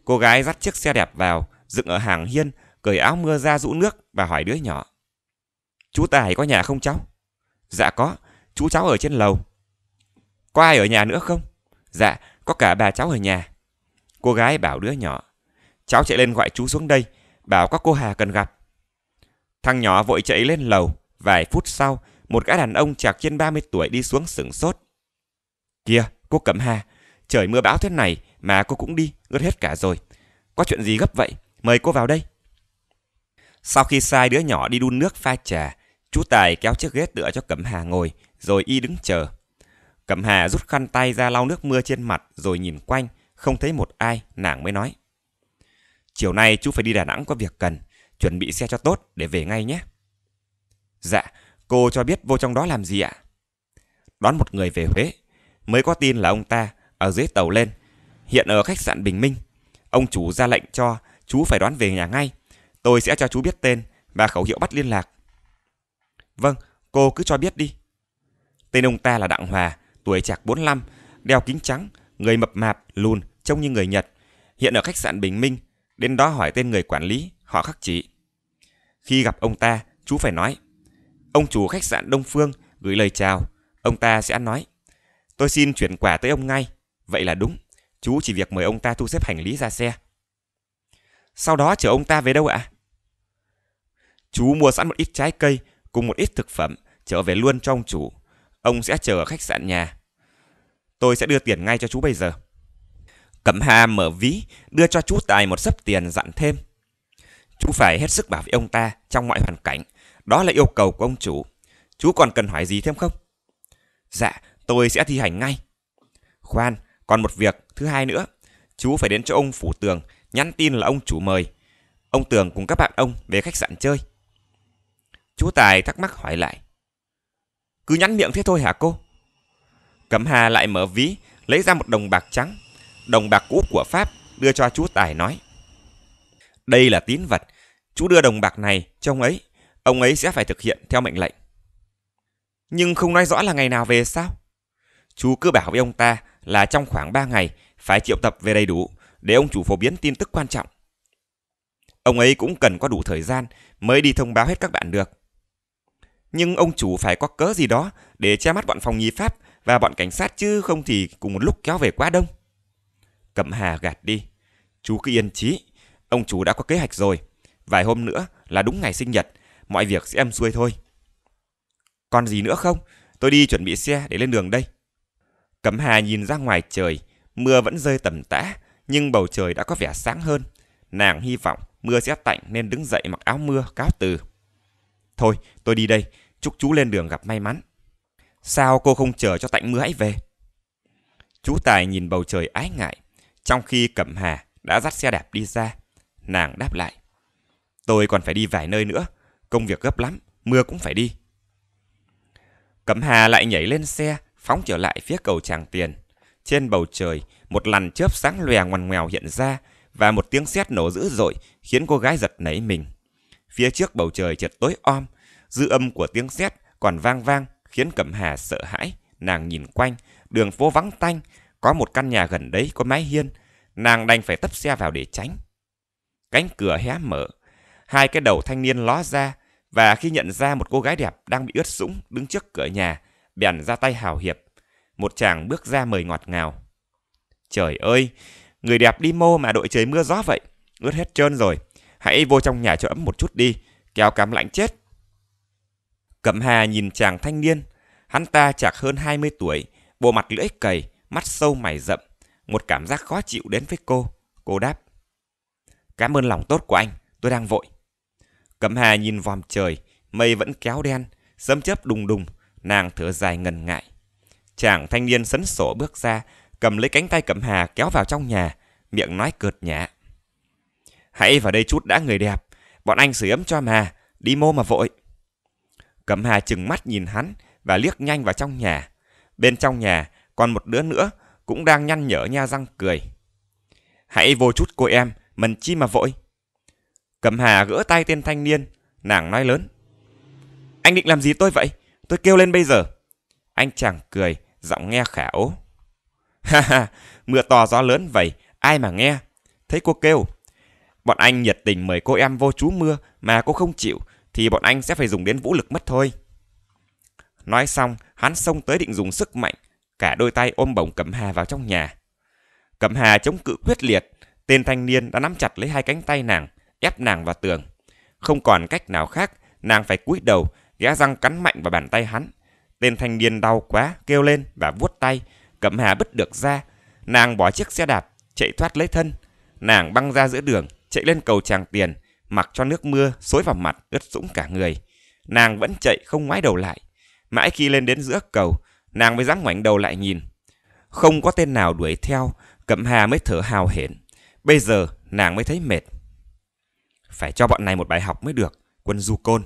Cô gái dắt chiếc xe đẹp vào, dựng ở hàng hiên, cởi áo mưa ra rũ nước và hỏi đứa nhỏ. Chú Tài có nhà không cháu? Dạ có, chú cháu ở trên lầu. Có ai ở nhà nữa không? Dạ, có cả bà cháu ở nhà. Cô gái bảo đứa nhỏ. Cháu chạy lên gọi chú xuống đây, bảo các cô Hà cần gặp. Thằng nhỏ vội chạy lên lầu, vài phút sau, một gã đàn ông chạc trên 30 tuổi đi xuống sửng sốt. Kìa, cô Cẩm Hà, trời mưa bão thế này mà cô cũng đi, ướt hết cả rồi. Có chuyện gì gấp vậy? Mời cô vào đây. Sau khi sai đứa nhỏ đi đun nước pha trà, chú Tài kéo chiếc ghế tựa cho Cẩm Hà ngồi, rồi y đứng chờ. Cẩm Hà rút khăn tay ra lau nước mưa trên mặt rồi nhìn quanh, không thấy một ai, nàng mới nói. Chiều nay chú phải đi Đà Nẵng có việc cần, chuẩn bị xe cho tốt để về ngay nhé. Dạ, cô cho biết vô trong đó làm gì ạ? Đón một người về Huế, mới có tin là ông ta ở dưới tàu lên, hiện ở khách sạn Bình Minh. Ông chủ ra lệnh cho chú phải đón về nhà ngay. Tôi sẽ cho chú biết tên và khẩu hiệu bắt liên lạc. Vâng, cô cứ cho biết đi. Tên ông ta là Đặng Hòa, tuổi chạc 45, đeo kính trắng, người mập mạp, lùn, trông như người Nhật. Hiện ở khách sạn Bình Minh, Đến đó hỏi tên người quản lý, họ khắc chỉ. Khi gặp ông ta, chú phải nói. Ông chủ khách sạn Đông Phương gửi lời chào. Ông ta sẽ nói. Tôi xin chuyển quà tới ông ngay. Vậy là đúng. Chú chỉ việc mời ông ta thu xếp hành lý ra xe. Sau đó chở ông ta về đâu ạ? Chú mua sẵn một ít trái cây cùng một ít thực phẩm trở về luôn cho ông chủ. Ông sẽ chờ ở khách sạn nhà. Tôi sẽ đưa tiền ngay cho chú bây giờ. Cẩm Hà mở ví, đưa cho chú Tài một sấp tiền dặn thêm. Chú phải hết sức bảo vệ ông ta trong mọi hoàn cảnh. Đó là yêu cầu của ông chủ. Chú còn cần hỏi gì thêm không? Dạ, tôi sẽ thi hành ngay. Khoan, còn một việc, thứ hai nữa. Chú phải đến chỗ ông Phủ Tường, nhắn tin là ông chủ mời. Ông Tường cùng các bạn ông về khách sạn chơi. Chú Tài thắc mắc hỏi lại. Cứ nhắn miệng thế thôi hả cô? Cẩm Hà lại mở ví, lấy ra một đồng bạc trắng, đồng bạc cũ của Pháp đưa cho chú Tài nói. Đây là tín vật, chú đưa đồng bạc này cho ông ấy, ông ấy sẽ phải thực hiện theo mệnh lệnh. Nhưng không nói rõ là ngày nào về sao? Chú cứ bảo với ông ta là trong khoảng 3 ngày phải triệu tập về đầy đủ để ông chủ phổ biến tin tức quan trọng. Ông ấy cũng cần có đủ thời gian mới đi thông báo hết các bạn được. Nhưng ông chủ phải có cớ gì đó để che mắt bọn phòng nhì Pháp và bọn cảnh sát chứ không thì cùng một lúc kéo về quá đông. Cẩm Hà gạt đi. Chú cứ yên chí. ông chú đã có kế hoạch rồi. Vài hôm nữa là đúng ngày sinh nhật, mọi việc sẽ em xuôi thôi. Còn gì nữa không? Tôi đi chuẩn bị xe để lên đường đây. Cẩm Hà nhìn ra ngoài trời, mưa vẫn rơi tầm tã, nhưng bầu trời đã có vẻ sáng hơn. Nàng hy vọng mưa sẽ tạnh nên đứng dậy mặc áo mưa cáo từ. Thôi, tôi đi đây, chúc chú lên đường gặp may mắn. Sao cô không chờ cho tạnh mưa hãy về? Chú Tài nhìn bầu trời ái ngại, trong khi Cẩm Hà đã dắt xe đạp đi ra, nàng đáp lại. Tôi còn phải đi vài nơi nữa, công việc gấp lắm, mưa cũng phải đi. Cẩm Hà lại nhảy lên xe, phóng trở lại phía cầu Tràng Tiền. Trên bầu trời, một làn chớp sáng lòe ngoằn ngoèo hiện ra và một tiếng sét nổ dữ dội khiến cô gái giật nảy mình. Phía trước bầu trời chợt tối om, dư âm của tiếng sét còn vang vang khiến Cẩm Hà sợ hãi, nàng nhìn quanh, đường phố vắng tanh, có một căn nhà gần đấy có mái hiên, nàng đành phải tấp xe vào để tránh. Cánh cửa hé mở, hai cái đầu thanh niên ló ra và khi nhận ra một cô gái đẹp đang bị ướt sũng đứng trước cửa nhà, bèn ra tay hào hiệp. Một chàng bước ra mời ngọt ngào. Trời ơi, người đẹp đi mô mà đội trời mưa gió vậy, ướt hết trơn rồi. Hãy vô trong nhà cho ấm một chút đi, kéo cắm lạnh chết. Cẩm Hà nhìn chàng thanh niên, hắn ta chạc hơn 20 tuổi, bộ mặt lưỡi cầy, mắt sâu mày rậm, một cảm giác khó chịu đến với cô. Cô đáp. Cảm ơn lòng tốt của anh, tôi đang vội. Cẩm Hà nhìn vòm trời, mây vẫn kéo đen, sấm chớp đùng đùng, nàng thở dài ngần ngại. Chàng thanh niên sấn sổ bước ra, cầm lấy cánh tay Cẩm Hà kéo vào trong nhà, miệng nói cợt nhã. Hãy vào đây chút đã người đẹp, bọn anh sửa ấm cho mà, đi mô mà vội. Cẩm Hà chừng mắt nhìn hắn và liếc nhanh vào trong nhà. Bên trong nhà, còn một đứa nữa cũng đang nhăn nhở nha răng cười. Hãy vô chút cô em, mình chi mà vội. cầm Hà gỡ tay tên thanh niên, nàng nói lớn. Anh định làm gì tôi vậy? Tôi kêu lên bây giờ. Anh chàng cười, giọng nghe khả ố. Ha ha, mưa to gió lớn vậy, ai mà nghe. Thấy cô kêu. Bọn anh nhiệt tình mời cô em vô chú mưa mà cô không chịu thì bọn anh sẽ phải dùng đến vũ lực mất thôi. Nói xong, hắn xông tới định dùng sức mạnh, cả đôi tay ôm bổng Cẩm Hà vào trong nhà. Cẩm Hà chống cự quyết liệt, tên thanh niên đã nắm chặt lấy hai cánh tay nàng, ép nàng vào tường. Không còn cách nào khác, nàng phải cúi đầu, ghé răng cắn mạnh vào bàn tay hắn. Tên thanh niên đau quá, kêu lên và vuốt tay, Cẩm Hà bứt được ra. Nàng bỏ chiếc xe đạp, chạy thoát lấy thân. Nàng băng ra giữa đường, chạy lên cầu Tràng Tiền, mặc cho nước mưa xối vào mặt ướt sũng cả người. Nàng vẫn chạy không ngoái đầu lại. Mãi khi lên đến giữa cầu, nàng mới dám ngoảnh đầu lại nhìn. Không có tên nào đuổi theo, Cẩm Hà mới thở hào hển. Bây giờ nàng mới thấy mệt. Phải cho bọn này một bài học mới được, quân du côn.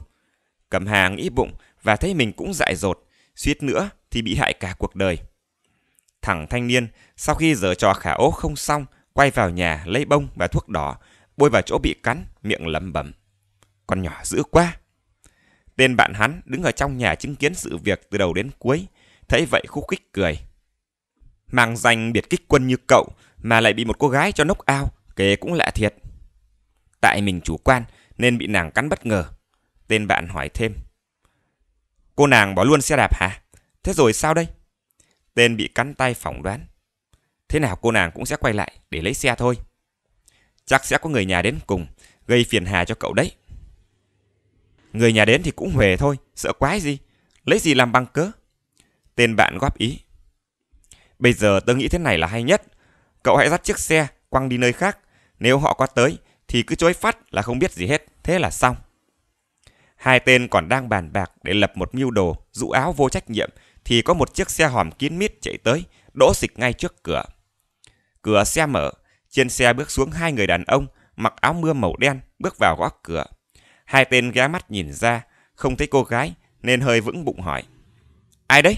Cẩm Hà nghĩ bụng và thấy mình cũng dại dột, suýt nữa thì bị hại cả cuộc đời. Thằng thanh niên, sau khi giở trò khả ố không xong, quay vào nhà lấy bông và thuốc đỏ, bôi vào chỗ bị cắn, miệng lẩm bẩm. Con nhỏ dữ quá. Tên bạn hắn đứng ở trong nhà chứng kiến sự việc từ đầu đến cuối, thấy vậy khúc khích cười. Mang danh biệt kích quân như cậu mà lại bị một cô gái cho nốc ao, kể cũng lạ thiệt. Tại mình chủ quan nên bị nàng cắn bất ngờ. Tên bạn hỏi thêm. Cô nàng bỏ luôn xe đạp hả? Thế rồi sao đây? Tên bị cắn tay phỏng đoán. Thế nào cô nàng cũng sẽ quay lại để lấy xe thôi. Chắc sẽ có người nhà đến cùng, gây phiền hà cho cậu đấy. Người nhà đến thì cũng huề thôi, sợ quái gì. Lấy gì làm bằng cớ? Tên bạn góp ý. Bây giờ tớ nghĩ thế này là hay nhất. Cậu hãy dắt chiếc xe, quăng đi nơi khác. Nếu họ qua tới, thì cứ chối phát là không biết gì hết. Thế là xong. Hai tên còn đang bàn bạc để lập một mưu đồ, rũ áo vô trách nhiệm, thì có một chiếc xe hòm kín mít chạy tới, đỗ xịch ngay trước cửa. Cửa xe mở, trên xe bước xuống hai người đàn ông, mặc áo mưa màu đen, bước vào gõ cửa. Hai tên ghé mắt nhìn ra, không thấy cô gái, nên hơi vững bụng hỏi. Ai đấy?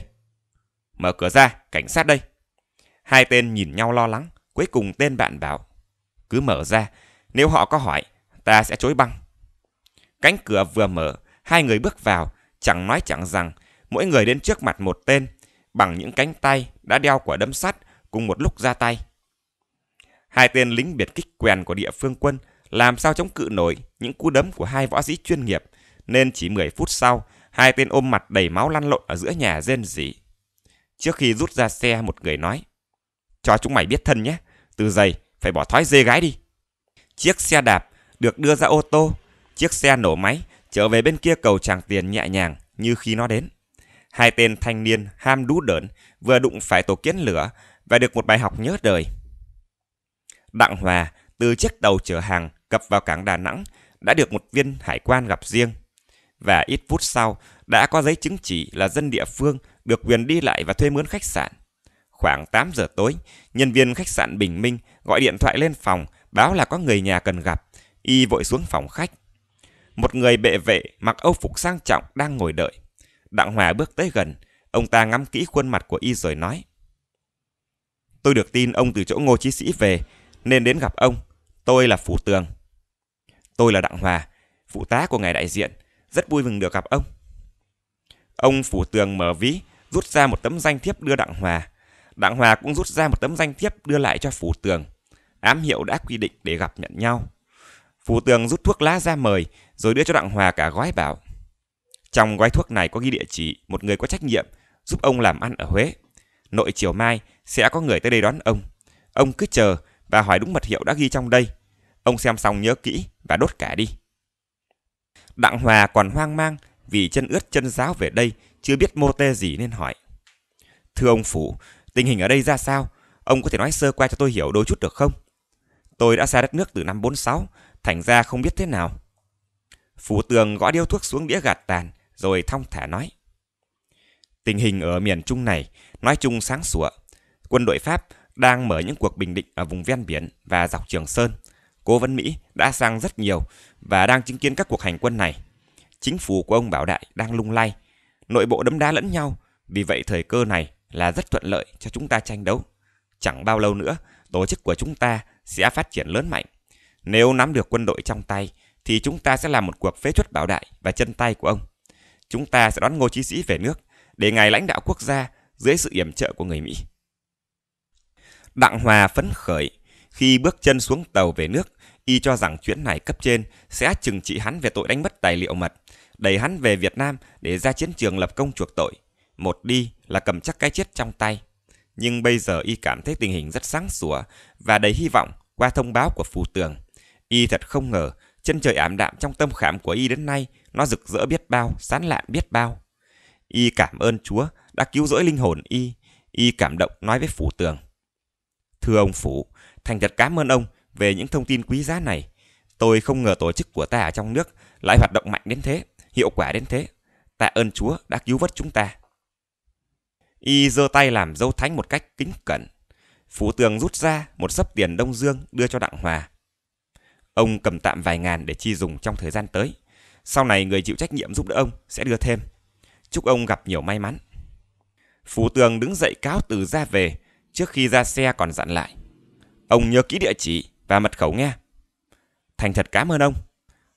Mở cửa ra, cảnh sát đây. Hai tên nhìn nhau lo lắng, cuối cùng tên bạn bảo. Cứ mở ra, nếu họ có hỏi, ta sẽ chối băng. Cánh cửa vừa mở, hai người bước vào, chẳng nói chẳng rằng, mỗi người đến trước mặt một tên, bằng những cánh tay đã đeo quả đấm sắt cùng một lúc ra tay. Hai tên lính biệt kích quèn của địa phương quân làm sao chống cự nổi những cú đấm của hai võ sĩ chuyên nghiệp, nên chỉ 10 phút sau, hai tên ôm mặt đầy máu lăn lộn ở giữa nhà rên rỉ. Trước khi rút ra xe một người nói Cho chúng mày biết thân nhé Từ giày phải bỏ thói dê gái đi Chiếc xe đạp được đưa ra ô tô Chiếc xe nổ máy trở về bên kia cầu Tràng Tiền nhẹ nhàng như khi nó đến Hai tên thanh niên ham đú đỡn vừa đụng phải tổ kiến lửa và được một bài học nhớ đời Đặng Hòa từ chiếc tàu chở hàng cập vào cảng Đà Nẵng đã được một viên hải quan gặp riêng và ít phút sau đã có giấy chứng chỉ là dân địa phương được quyền đi lại và thuê mướn khách sạn. Khoảng 8 giờ tối, nhân viên khách sạn Bình Minh gọi điện thoại lên phòng báo là có người nhà cần gặp. Y vội xuống phòng khách. Một người bệ vệ mặc âu phục sang trọng đang ngồi đợi. Đặng Hòa bước tới gần, ông ta ngắm kỹ khuôn mặt của Y rồi nói. Tôi được tin ông từ chỗ ngô chí sĩ về, nên đến gặp ông. Tôi là Phủ Tường. Tôi là Đặng Hòa, phụ tá của ngài đại diện. Rất vui mừng được gặp ông. Ông Phủ Tường mở ví, rút ra một tấm danh thiếp đưa Đặng Hòa. Đặng Hòa cũng rút ra một tấm danh thiếp đưa lại cho Phù Tường. Ám hiệu đã quy định để gặp nhận nhau. Phù Tường rút thuốc lá ra mời, rồi đưa cho Đặng Hòa cả gói bảo. Trong gói thuốc này có ghi địa chỉ một người có trách nhiệm giúp ông làm ăn ở Huế. Nội chiều mai sẽ có người tới đây đón ông. Ông cứ chờ và hỏi đúng mật hiệu đã ghi trong đây. Ông xem xong nhớ kỹ và đốt cả đi. Đặng Hòa còn hoang mang vì chân ướt chân giáo về đây chưa biết mô tê gì nên hỏi. Thưa ông Phủ, tình hình ở đây ra sao? Ông có thể nói sơ qua cho tôi hiểu đôi chút được không? Tôi đã xa đất nước từ năm 46, thành ra không biết thế nào. Phủ Tường gõ điếu thuốc xuống đĩa gạt tàn, rồi thong thả nói. Tình hình ở miền Trung này, nói chung sáng sủa. Quân đội Pháp đang mở những cuộc bình định ở vùng ven biển và dọc Trường Sơn. Cố vấn Mỹ đã sang rất nhiều và đang chứng kiến các cuộc hành quân này. Chính phủ của ông Bảo Đại đang lung lay, nội bộ đấm đá lẫn nhau, vì vậy thời cơ này là rất thuận lợi cho chúng ta tranh đấu. Chẳng bao lâu nữa, tổ chức của chúng ta sẽ phát triển lớn mạnh. Nếu nắm được quân đội trong tay, thì chúng ta sẽ làm một cuộc phế chuất bảo đại và chân tay của ông. Chúng ta sẽ đón Ngô Chí Sĩ về nước để ngài lãnh đạo quốc gia dưới sự yểm trợ của người Mỹ. Đặng Hòa phấn khởi khi bước chân xuống tàu về nước, y cho rằng chuyến này cấp trên sẽ trừng trị hắn về tội đánh mất tài liệu mật đẩy hắn về Việt Nam để ra chiến trường lập công chuộc tội. Một đi là cầm chắc cái chết trong tay. Nhưng bây giờ y cảm thấy tình hình rất sáng sủa và đầy hy vọng qua thông báo của phù tường. Y thật không ngờ, chân trời ảm đạm trong tâm khảm của y đến nay, nó rực rỡ biết bao, sán lạn biết bao. Y cảm ơn Chúa đã cứu rỗi linh hồn y. Y cảm động nói với phủ tường. Thưa ông phủ, thành thật cảm ơn ông về những thông tin quý giá này. Tôi không ngờ tổ chức của ta ở trong nước lại hoạt động mạnh đến thế hiệu quả đến thế. Tạ ơn Chúa đã cứu vớt chúng ta. Y giơ tay làm dấu thánh một cách kính cẩn. Phú Tường rút ra một sấp tiền Đông Dương đưa cho Đặng Hòa. Ông cầm tạm vài ngàn để chi dùng trong thời gian tới. Sau này người chịu trách nhiệm giúp đỡ ông sẽ đưa thêm. Chúc ông gặp nhiều may mắn. Phú Tường đứng dậy cáo từ ra về trước khi ra xe còn dặn lại. Ông nhớ kỹ địa chỉ và mật khẩu nghe. Thành thật cảm ơn ông.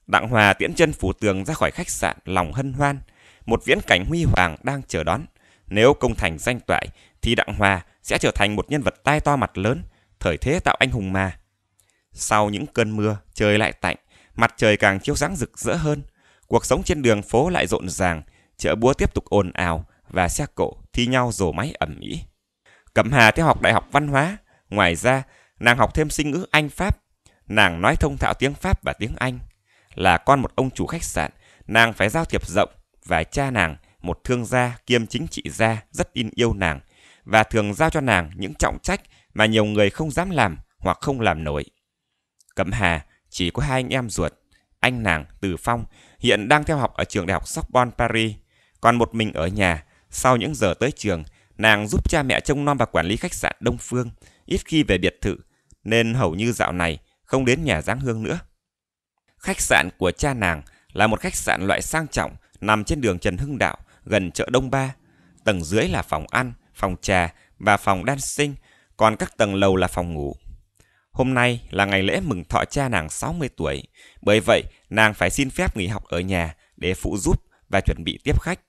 Đặng Hòa tiễn chân phủ tường ra khỏi khách sạn lòng hân hoan. Một viễn cảnh huy hoàng đang chờ đón. Nếu công thành danh toại thì Đặng Hòa sẽ trở thành một nhân vật tai to mặt lớn, thời thế tạo anh hùng mà. Sau những cơn mưa, trời lại tạnh, mặt trời càng chiếu sáng rực rỡ hơn. Cuộc sống trên đường phố lại rộn ràng, chợ búa tiếp tục ồn ào và xe cộ thi nhau rồ máy ẩm ĩ. Cẩm Hà theo học Đại học Văn hóa, ngoài ra nàng học thêm sinh ngữ Anh Pháp. Nàng nói thông thạo tiếng Pháp và tiếng Anh là con một ông chủ khách sạn, nàng phải giao thiệp rộng và cha nàng, một thương gia kiêm chính trị gia rất in yêu nàng và thường giao cho nàng những trọng trách mà nhiều người không dám làm hoặc không làm nổi. Cẩm Hà chỉ có hai anh em ruột, anh nàng Từ Phong hiện đang theo học ở trường đại học Sorbonne Paris, còn một mình ở nhà, sau những giờ tới trường, nàng giúp cha mẹ trông nom và quản lý khách sạn Đông Phương, ít khi về biệt thự, nên hầu như dạo này không đến nhà Giáng Hương nữa. Khách sạn của cha nàng là một khách sạn loại sang trọng nằm trên đường Trần Hưng Đạo gần chợ Đông Ba. Tầng dưới là phòng ăn, phòng trà và phòng đan sinh, còn các tầng lầu là phòng ngủ. Hôm nay là ngày lễ mừng thọ cha nàng 60 tuổi, bởi vậy nàng phải xin phép nghỉ học ở nhà để phụ giúp và chuẩn bị tiếp khách.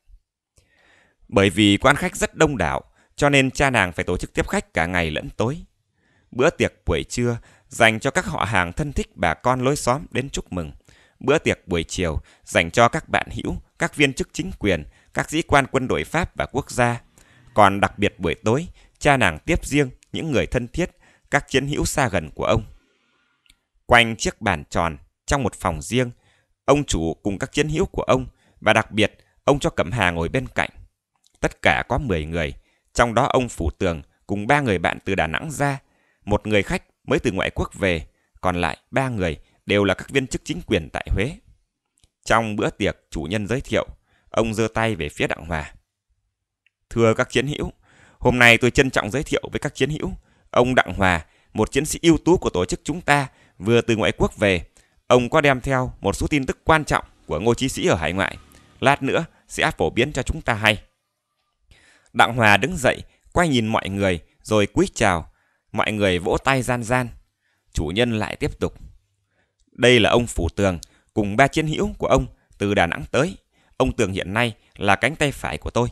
Bởi vì quan khách rất đông đảo, cho nên cha nàng phải tổ chức tiếp khách cả ngày lẫn tối. Bữa tiệc buổi trưa dành cho các họ hàng thân thích bà con lối xóm đến chúc mừng. Bữa tiệc buổi chiều dành cho các bạn hữu, các viên chức chính quyền, các sĩ quan quân đội Pháp và quốc gia. Còn đặc biệt buổi tối, cha nàng tiếp riêng những người thân thiết, các chiến hữu xa gần của ông. Quanh chiếc bàn tròn, trong một phòng riêng, ông chủ cùng các chiến hữu của ông và đặc biệt ông cho Cẩm Hà ngồi bên cạnh. Tất cả có 10 người, trong đó ông Phủ Tường cùng ba người bạn từ Đà Nẵng ra, một người khách mới từ ngoại quốc về, còn lại ba người đều là các viên chức chính quyền tại Huế. Trong bữa tiệc chủ nhân giới thiệu, ông giơ tay về phía Đặng Hòa. Thưa các chiến hữu, hôm nay tôi trân trọng giới thiệu với các chiến hữu, ông Đặng Hòa, một chiến sĩ ưu tú của tổ chức chúng ta, vừa từ ngoại quốc về. Ông có đem theo một số tin tức quan trọng của ngô chí sĩ ở hải ngoại. Lát nữa sẽ phổ biến cho chúng ta hay. Đặng Hòa đứng dậy, quay nhìn mọi người, rồi cúi chào, Mọi người vỗ tay gian gian. Chủ nhân lại tiếp tục. Đây là ông Phủ Tường cùng ba chiến hữu của ông từ Đà Nẵng tới. Ông Tường hiện nay là cánh tay phải của tôi.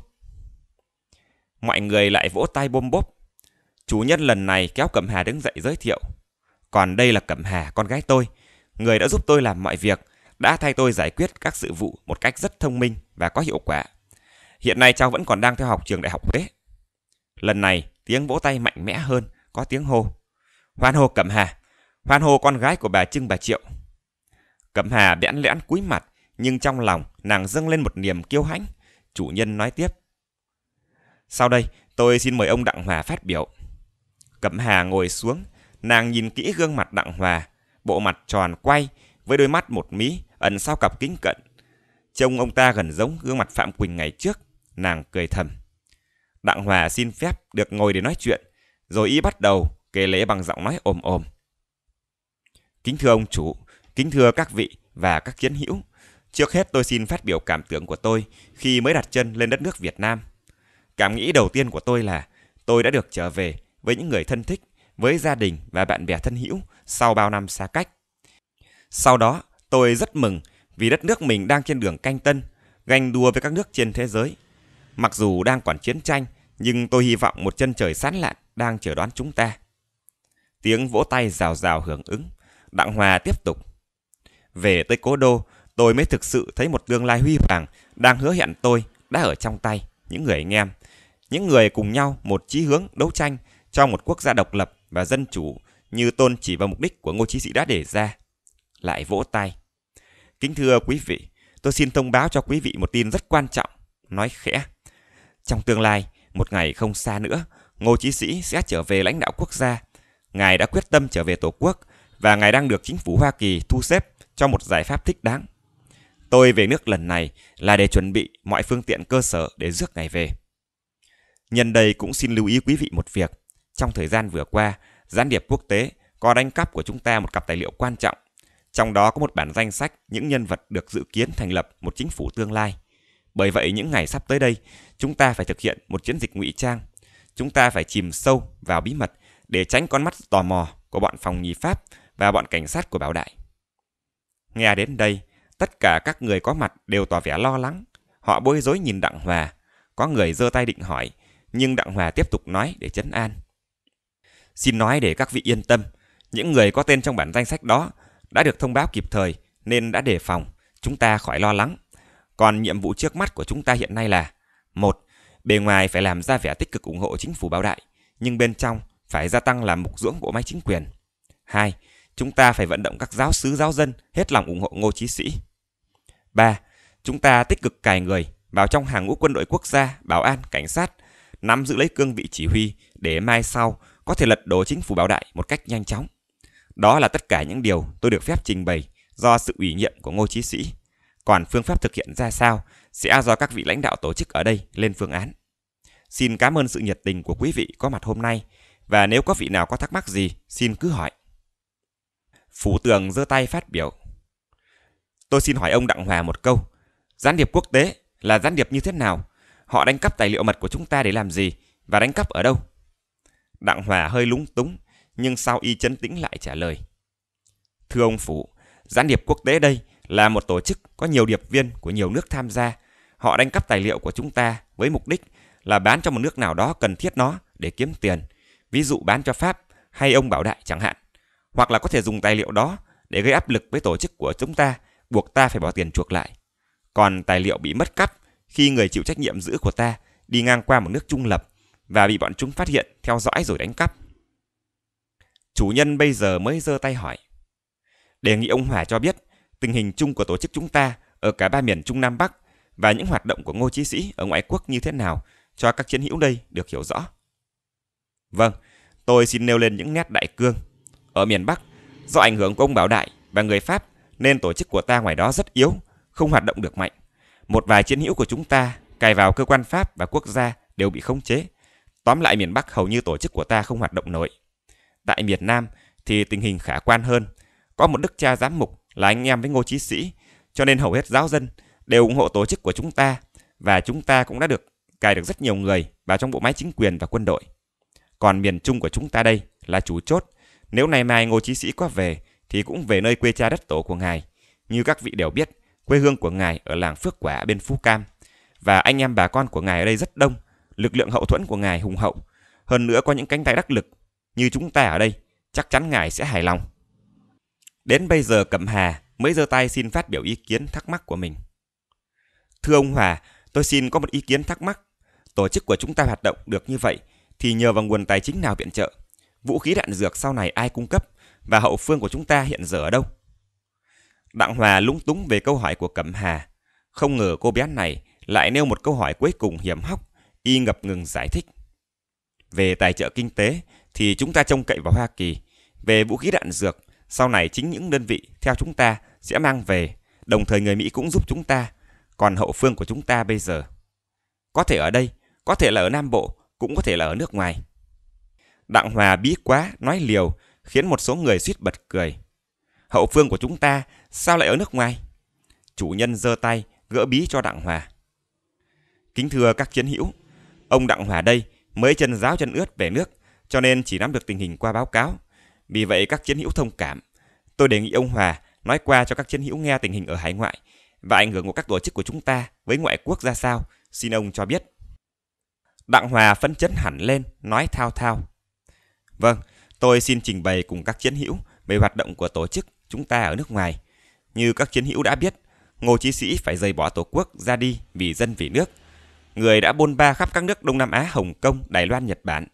Mọi người lại vỗ tay bôm bốp. Chủ nhân lần này kéo Cẩm Hà đứng dậy giới thiệu. Còn đây là Cẩm Hà, con gái tôi. Người đã giúp tôi làm mọi việc, đã thay tôi giải quyết các sự vụ một cách rất thông minh và có hiệu quả. Hiện nay cháu vẫn còn đang theo học trường đại học Huế. Lần này, tiếng vỗ tay mạnh mẽ hơn có tiếng hô. Hoan hô Cẩm Hà, hoan hô con gái của bà Trưng bà Triệu. Cẩm Hà bẽn lẽn cúi mặt, nhưng trong lòng nàng dâng lên một niềm kiêu hãnh. Chủ nhân nói tiếp. Sau đây, tôi xin mời ông Đặng Hòa phát biểu. Cẩm Hà ngồi xuống, nàng nhìn kỹ gương mặt Đặng Hòa, bộ mặt tròn quay, với đôi mắt một mí, ẩn sau cặp kính cận. Trông ông ta gần giống gương mặt Phạm Quỳnh ngày trước, nàng cười thầm. Đặng Hòa xin phép được ngồi để nói chuyện, rồi y bắt đầu kể lễ bằng giọng nói ồm ồm. Kính thưa ông chủ, kính thưa các vị và các kiến hữu, trước hết tôi xin phát biểu cảm tưởng của tôi khi mới đặt chân lên đất nước Việt Nam. Cảm nghĩ đầu tiên của tôi là tôi đã được trở về với những người thân thích, với gia đình và bạn bè thân hữu sau bao năm xa cách. Sau đó, tôi rất mừng vì đất nước mình đang trên đường canh tân, ganh đua với các nước trên thế giới. Mặc dù đang còn chiến tranh, nhưng tôi hy vọng một chân trời sáng lạn đang chờ đoán chúng ta. Tiếng vỗ tay rào rào hưởng ứng, Đặng Hòa tiếp tục. Về tới cố đô, tôi mới thực sự thấy một tương lai huy hoàng đang hứa hẹn tôi đã ở trong tay những người anh em. Những người cùng nhau một chí hướng đấu tranh cho một quốc gia độc lập và dân chủ như tôn chỉ vào mục đích của ngô chí sĩ đã đề ra. Lại vỗ tay. Kính thưa quý vị, tôi xin thông báo cho quý vị một tin rất quan trọng, nói khẽ. Trong tương lai, một ngày không xa nữa, Ngô Chí Sĩ sẽ trở về lãnh đạo quốc gia. Ngài đã quyết tâm trở về Tổ quốc và ngài đang được chính phủ Hoa Kỳ thu xếp cho một giải pháp thích đáng. Tôi về nước lần này là để chuẩn bị mọi phương tiện cơ sở để rước ngài về. Nhân đây cũng xin lưu ý quý vị một việc. Trong thời gian vừa qua, gián điệp quốc tế có đánh cắp của chúng ta một cặp tài liệu quan trọng. Trong đó có một bản danh sách những nhân vật được dự kiến thành lập một chính phủ tương lai. Bởi vậy những ngày sắp tới đây, chúng ta phải thực hiện một chiến dịch ngụy trang chúng ta phải chìm sâu vào bí mật để tránh con mắt tò mò của bọn phòng nhì Pháp và bọn cảnh sát của Bảo Đại. Nghe đến đây, tất cả các người có mặt đều tỏ vẻ lo lắng. Họ bối rối nhìn Đặng Hòa, có người giơ tay định hỏi, nhưng Đặng Hòa tiếp tục nói để chấn an. Xin nói để các vị yên tâm, những người có tên trong bản danh sách đó đã được thông báo kịp thời nên đã đề phòng, chúng ta khỏi lo lắng. Còn nhiệm vụ trước mắt của chúng ta hiện nay là một Bề ngoài phải làm ra vẻ tích cực ủng hộ chính phủ báo đại, nhưng bên trong phải gia tăng làm mục dưỡng bộ máy chính quyền. 2. Chúng ta phải vận động các giáo sứ giáo dân hết lòng ủng hộ Ngô Chí Sĩ. 3. Chúng ta tích cực cài người vào trong hàng ngũ quân đội quốc gia, bảo an, cảnh sát, nắm giữ lấy cương vị chỉ huy để mai sau có thể lật đổ chính phủ bảo đại một cách nhanh chóng. Đó là tất cả những điều tôi được phép trình bày do sự ủy nhiệm của Ngô Chí Sĩ. Còn phương pháp thực hiện ra sao sẽ do các vị lãnh đạo tổ chức ở đây lên phương án. Xin cảm ơn sự nhiệt tình của quý vị có mặt hôm nay và nếu có vị nào có thắc mắc gì xin cứ hỏi. Phủ tường giơ tay phát biểu. Tôi xin hỏi ông Đặng Hòa một câu. Gián điệp quốc tế là gián điệp như thế nào? Họ đánh cắp tài liệu mật của chúng ta để làm gì và đánh cắp ở đâu? Đặng Hòa hơi lúng túng nhưng sau y chấn tĩnh lại trả lời. Thưa ông Phủ, gián điệp quốc tế đây là một tổ chức có nhiều điệp viên của nhiều nước tham gia. Họ đánh cắp tài liệu của chúng ta với mục đích là bán cho một nước nào đó cần thiết nó để kiếm tiền, ví dụ bán cho Pháp hay ông Bảo Đại chẳng hạn. Hoặc là có thể dùng tài liệu đó để gây áp lực với tổ chức của chúng ta, buộc ta phải bỏ tiền chuộc lại. Còn tài liệu bị mất cắp khi người chịu trách nhiệm giữ của ta đi ngang qua một nước trung lập và bị bọn chúng phát hiện, theo dõi rồi đánh cắp. Chủ nhân bây giờ mới giơ tay hỏi. Đề nghị ông Hòa cho biết tình hình chung của tổ chức chúng ta ở cả ba miền Trung Nam Bắc và những hoạt động của ngô chí sĩ ở ngoại quốc như thế nào cho các chiến hữu đây được hiểu rõ. Vâng, tôi xin nêu lên những nét đại cương. Ở miền Bắc, do ảnh hưởng của ông Bảo Đại và người Pháp nên tổ chức của ta ngoài đó rất yếu, không hoạt động được mạnh. Một vài chiến hữu của chúng ta cài vào cơ quan Pháp và quốc gia đều bị khống chế. Tóm lại miền Bắc hầu như tổ chức của ta không hoạt động nổi. Tại miền Nam thì tình hình khả quan hơn. Có một đức cha giám mục là anh em với Ngô Chí Sĩ, cho nên hầu hết giáo dân đều ủng hộ tổ chức của chúng ta và chúng ta cũng đã được cài được rất nhiều người vào trong bộ máy chính quyền và quân đội. Còn miền Trung của chúng ta đây là chủ chốt, nếu ngày mai Ngô Chí Sĩ có về thì cũng về nơi quê cha đất tổ của ngài. Như các vị đều biết, quê hương của ngài ở làng Phước Quả bên Phú Cam và anh em bà con của ngài ở đây rất đông, lực lượng hậu thuẫn của ngài hùng hậu, hơn nữa có những cánh tay đắc lực như chúng ta ở đây, chắc chắn ngài sẽ hài lòng. Đến bây giờ Cẩm Hà mới giơ tay xin phát biểu ý kiến thắc mắc của mình. Thưa ông Hòa, tôi xin có một ý kiến thắc mắc. Tổ chức của chúng ta hoạt động được như vậy thì nhờ vào nguồn tài chính nào viện trợ? Vũ khí đạn dược sau này ai cung cấp và hậu phương của chúng ta hiện giờ ở đâu? Đặng Hòa lúng túng về câu hỏi của Cẩm Hà. Không ngờ cô bé này lại nêu một câu hỏi cuối cùng hiểm hóc, y ngập ngừng giải thích. Về tài trợ kinh tế thì chúng ta trông cậy vào Hoa Kỳ, về vũ khí đạn dược sau này chính những đơn vị theo chúng ta sẽ mang về, đồng thời người Mỹ cũng giúp chúng ta, còn hậu phương của chúng ta bây giờ. Có thể ở đây, có thể là ở Nam Bộ, cũng có thể là ở nước ngoài. Đặng Hòa bí quá, nói liều, khiến một số người suýt bật cười. Hậu phương của chúng ta sao lại ở nước ngoài? Chủ nhân giơ tay, gỡ bí cho Đặng Hòa. Kính thưa các chiến hữu, ông Đặng Hòa đây mới chân giáo chân ướt về nước, cho nên chỉ nắm được tình hình qua báo cáo, vì vậy các chiến hữu thông cảm. Tôi đề nghị ông Hòa nói qua cho các chiến hữu nghe tình hình ở hải ngoại và ảnh hưởng của các tổ chức của chúng ta với ngoại quốc ra sao, xin ông cho biết. Đặng Hòa phấn chấn hẳn lên, nói thao thao. Vâng, tôi xin trình bày cùng các chiến hữu về hoạt động của tổ chức chúng ta ở nước ngoài. Như các chiến hữu đã biết, Ngô Chí Sĩ phải rời bỏ tổ quốc ra đi vì dân vì nước. Người đã bôn ba khắp các nước Đông Nam Á, Hồng Kông, Đài Loan, Nhật Bản.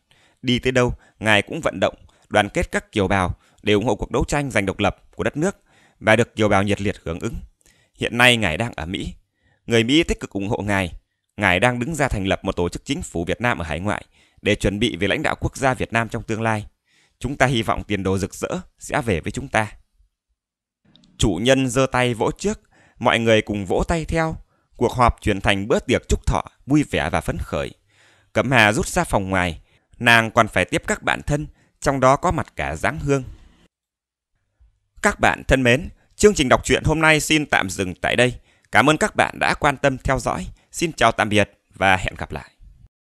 Đi tới đâu, ngài cũng vận động đoàn kết các kiều bào để ủng hộ cuộc đấu tranh giành độc lập của đất nước và được kiều bào nhiệt liệt hưởng ứng. Hiện nay ngài đang ở Mỹ. Người Mỹ tích cực ủng hộ ngài. Ngài đang đứng ra thành lập một tổ chức chính phủ Việt Nam ở hải ngoại để chuẩn bị về lãnh đạo quốc gia Việt Nam trong tương lai. Chúng ta hy vọng tiền đồ rực rỡ sẽ về với chúng ta. Chủ nhân giơ tay vỗ trước, mọi người cùng vỗ tay theo. Cuộc họp chuyển thành bữa tiệc chúc thọ, vui vẻ và phấn khởi. Cẩm Hà rút ra phòng ngoài, nàng còn phải tiếp các bạn thân trong đó có mặt cả giáng hương. Các bạn thân mến, chương trình đọc truyện hôm nay xin tạm dừng tại đây. Cảm ơn các bạn đã quan tâm theo dõi. Xin chào tạm biệt và hẹn gặp lại.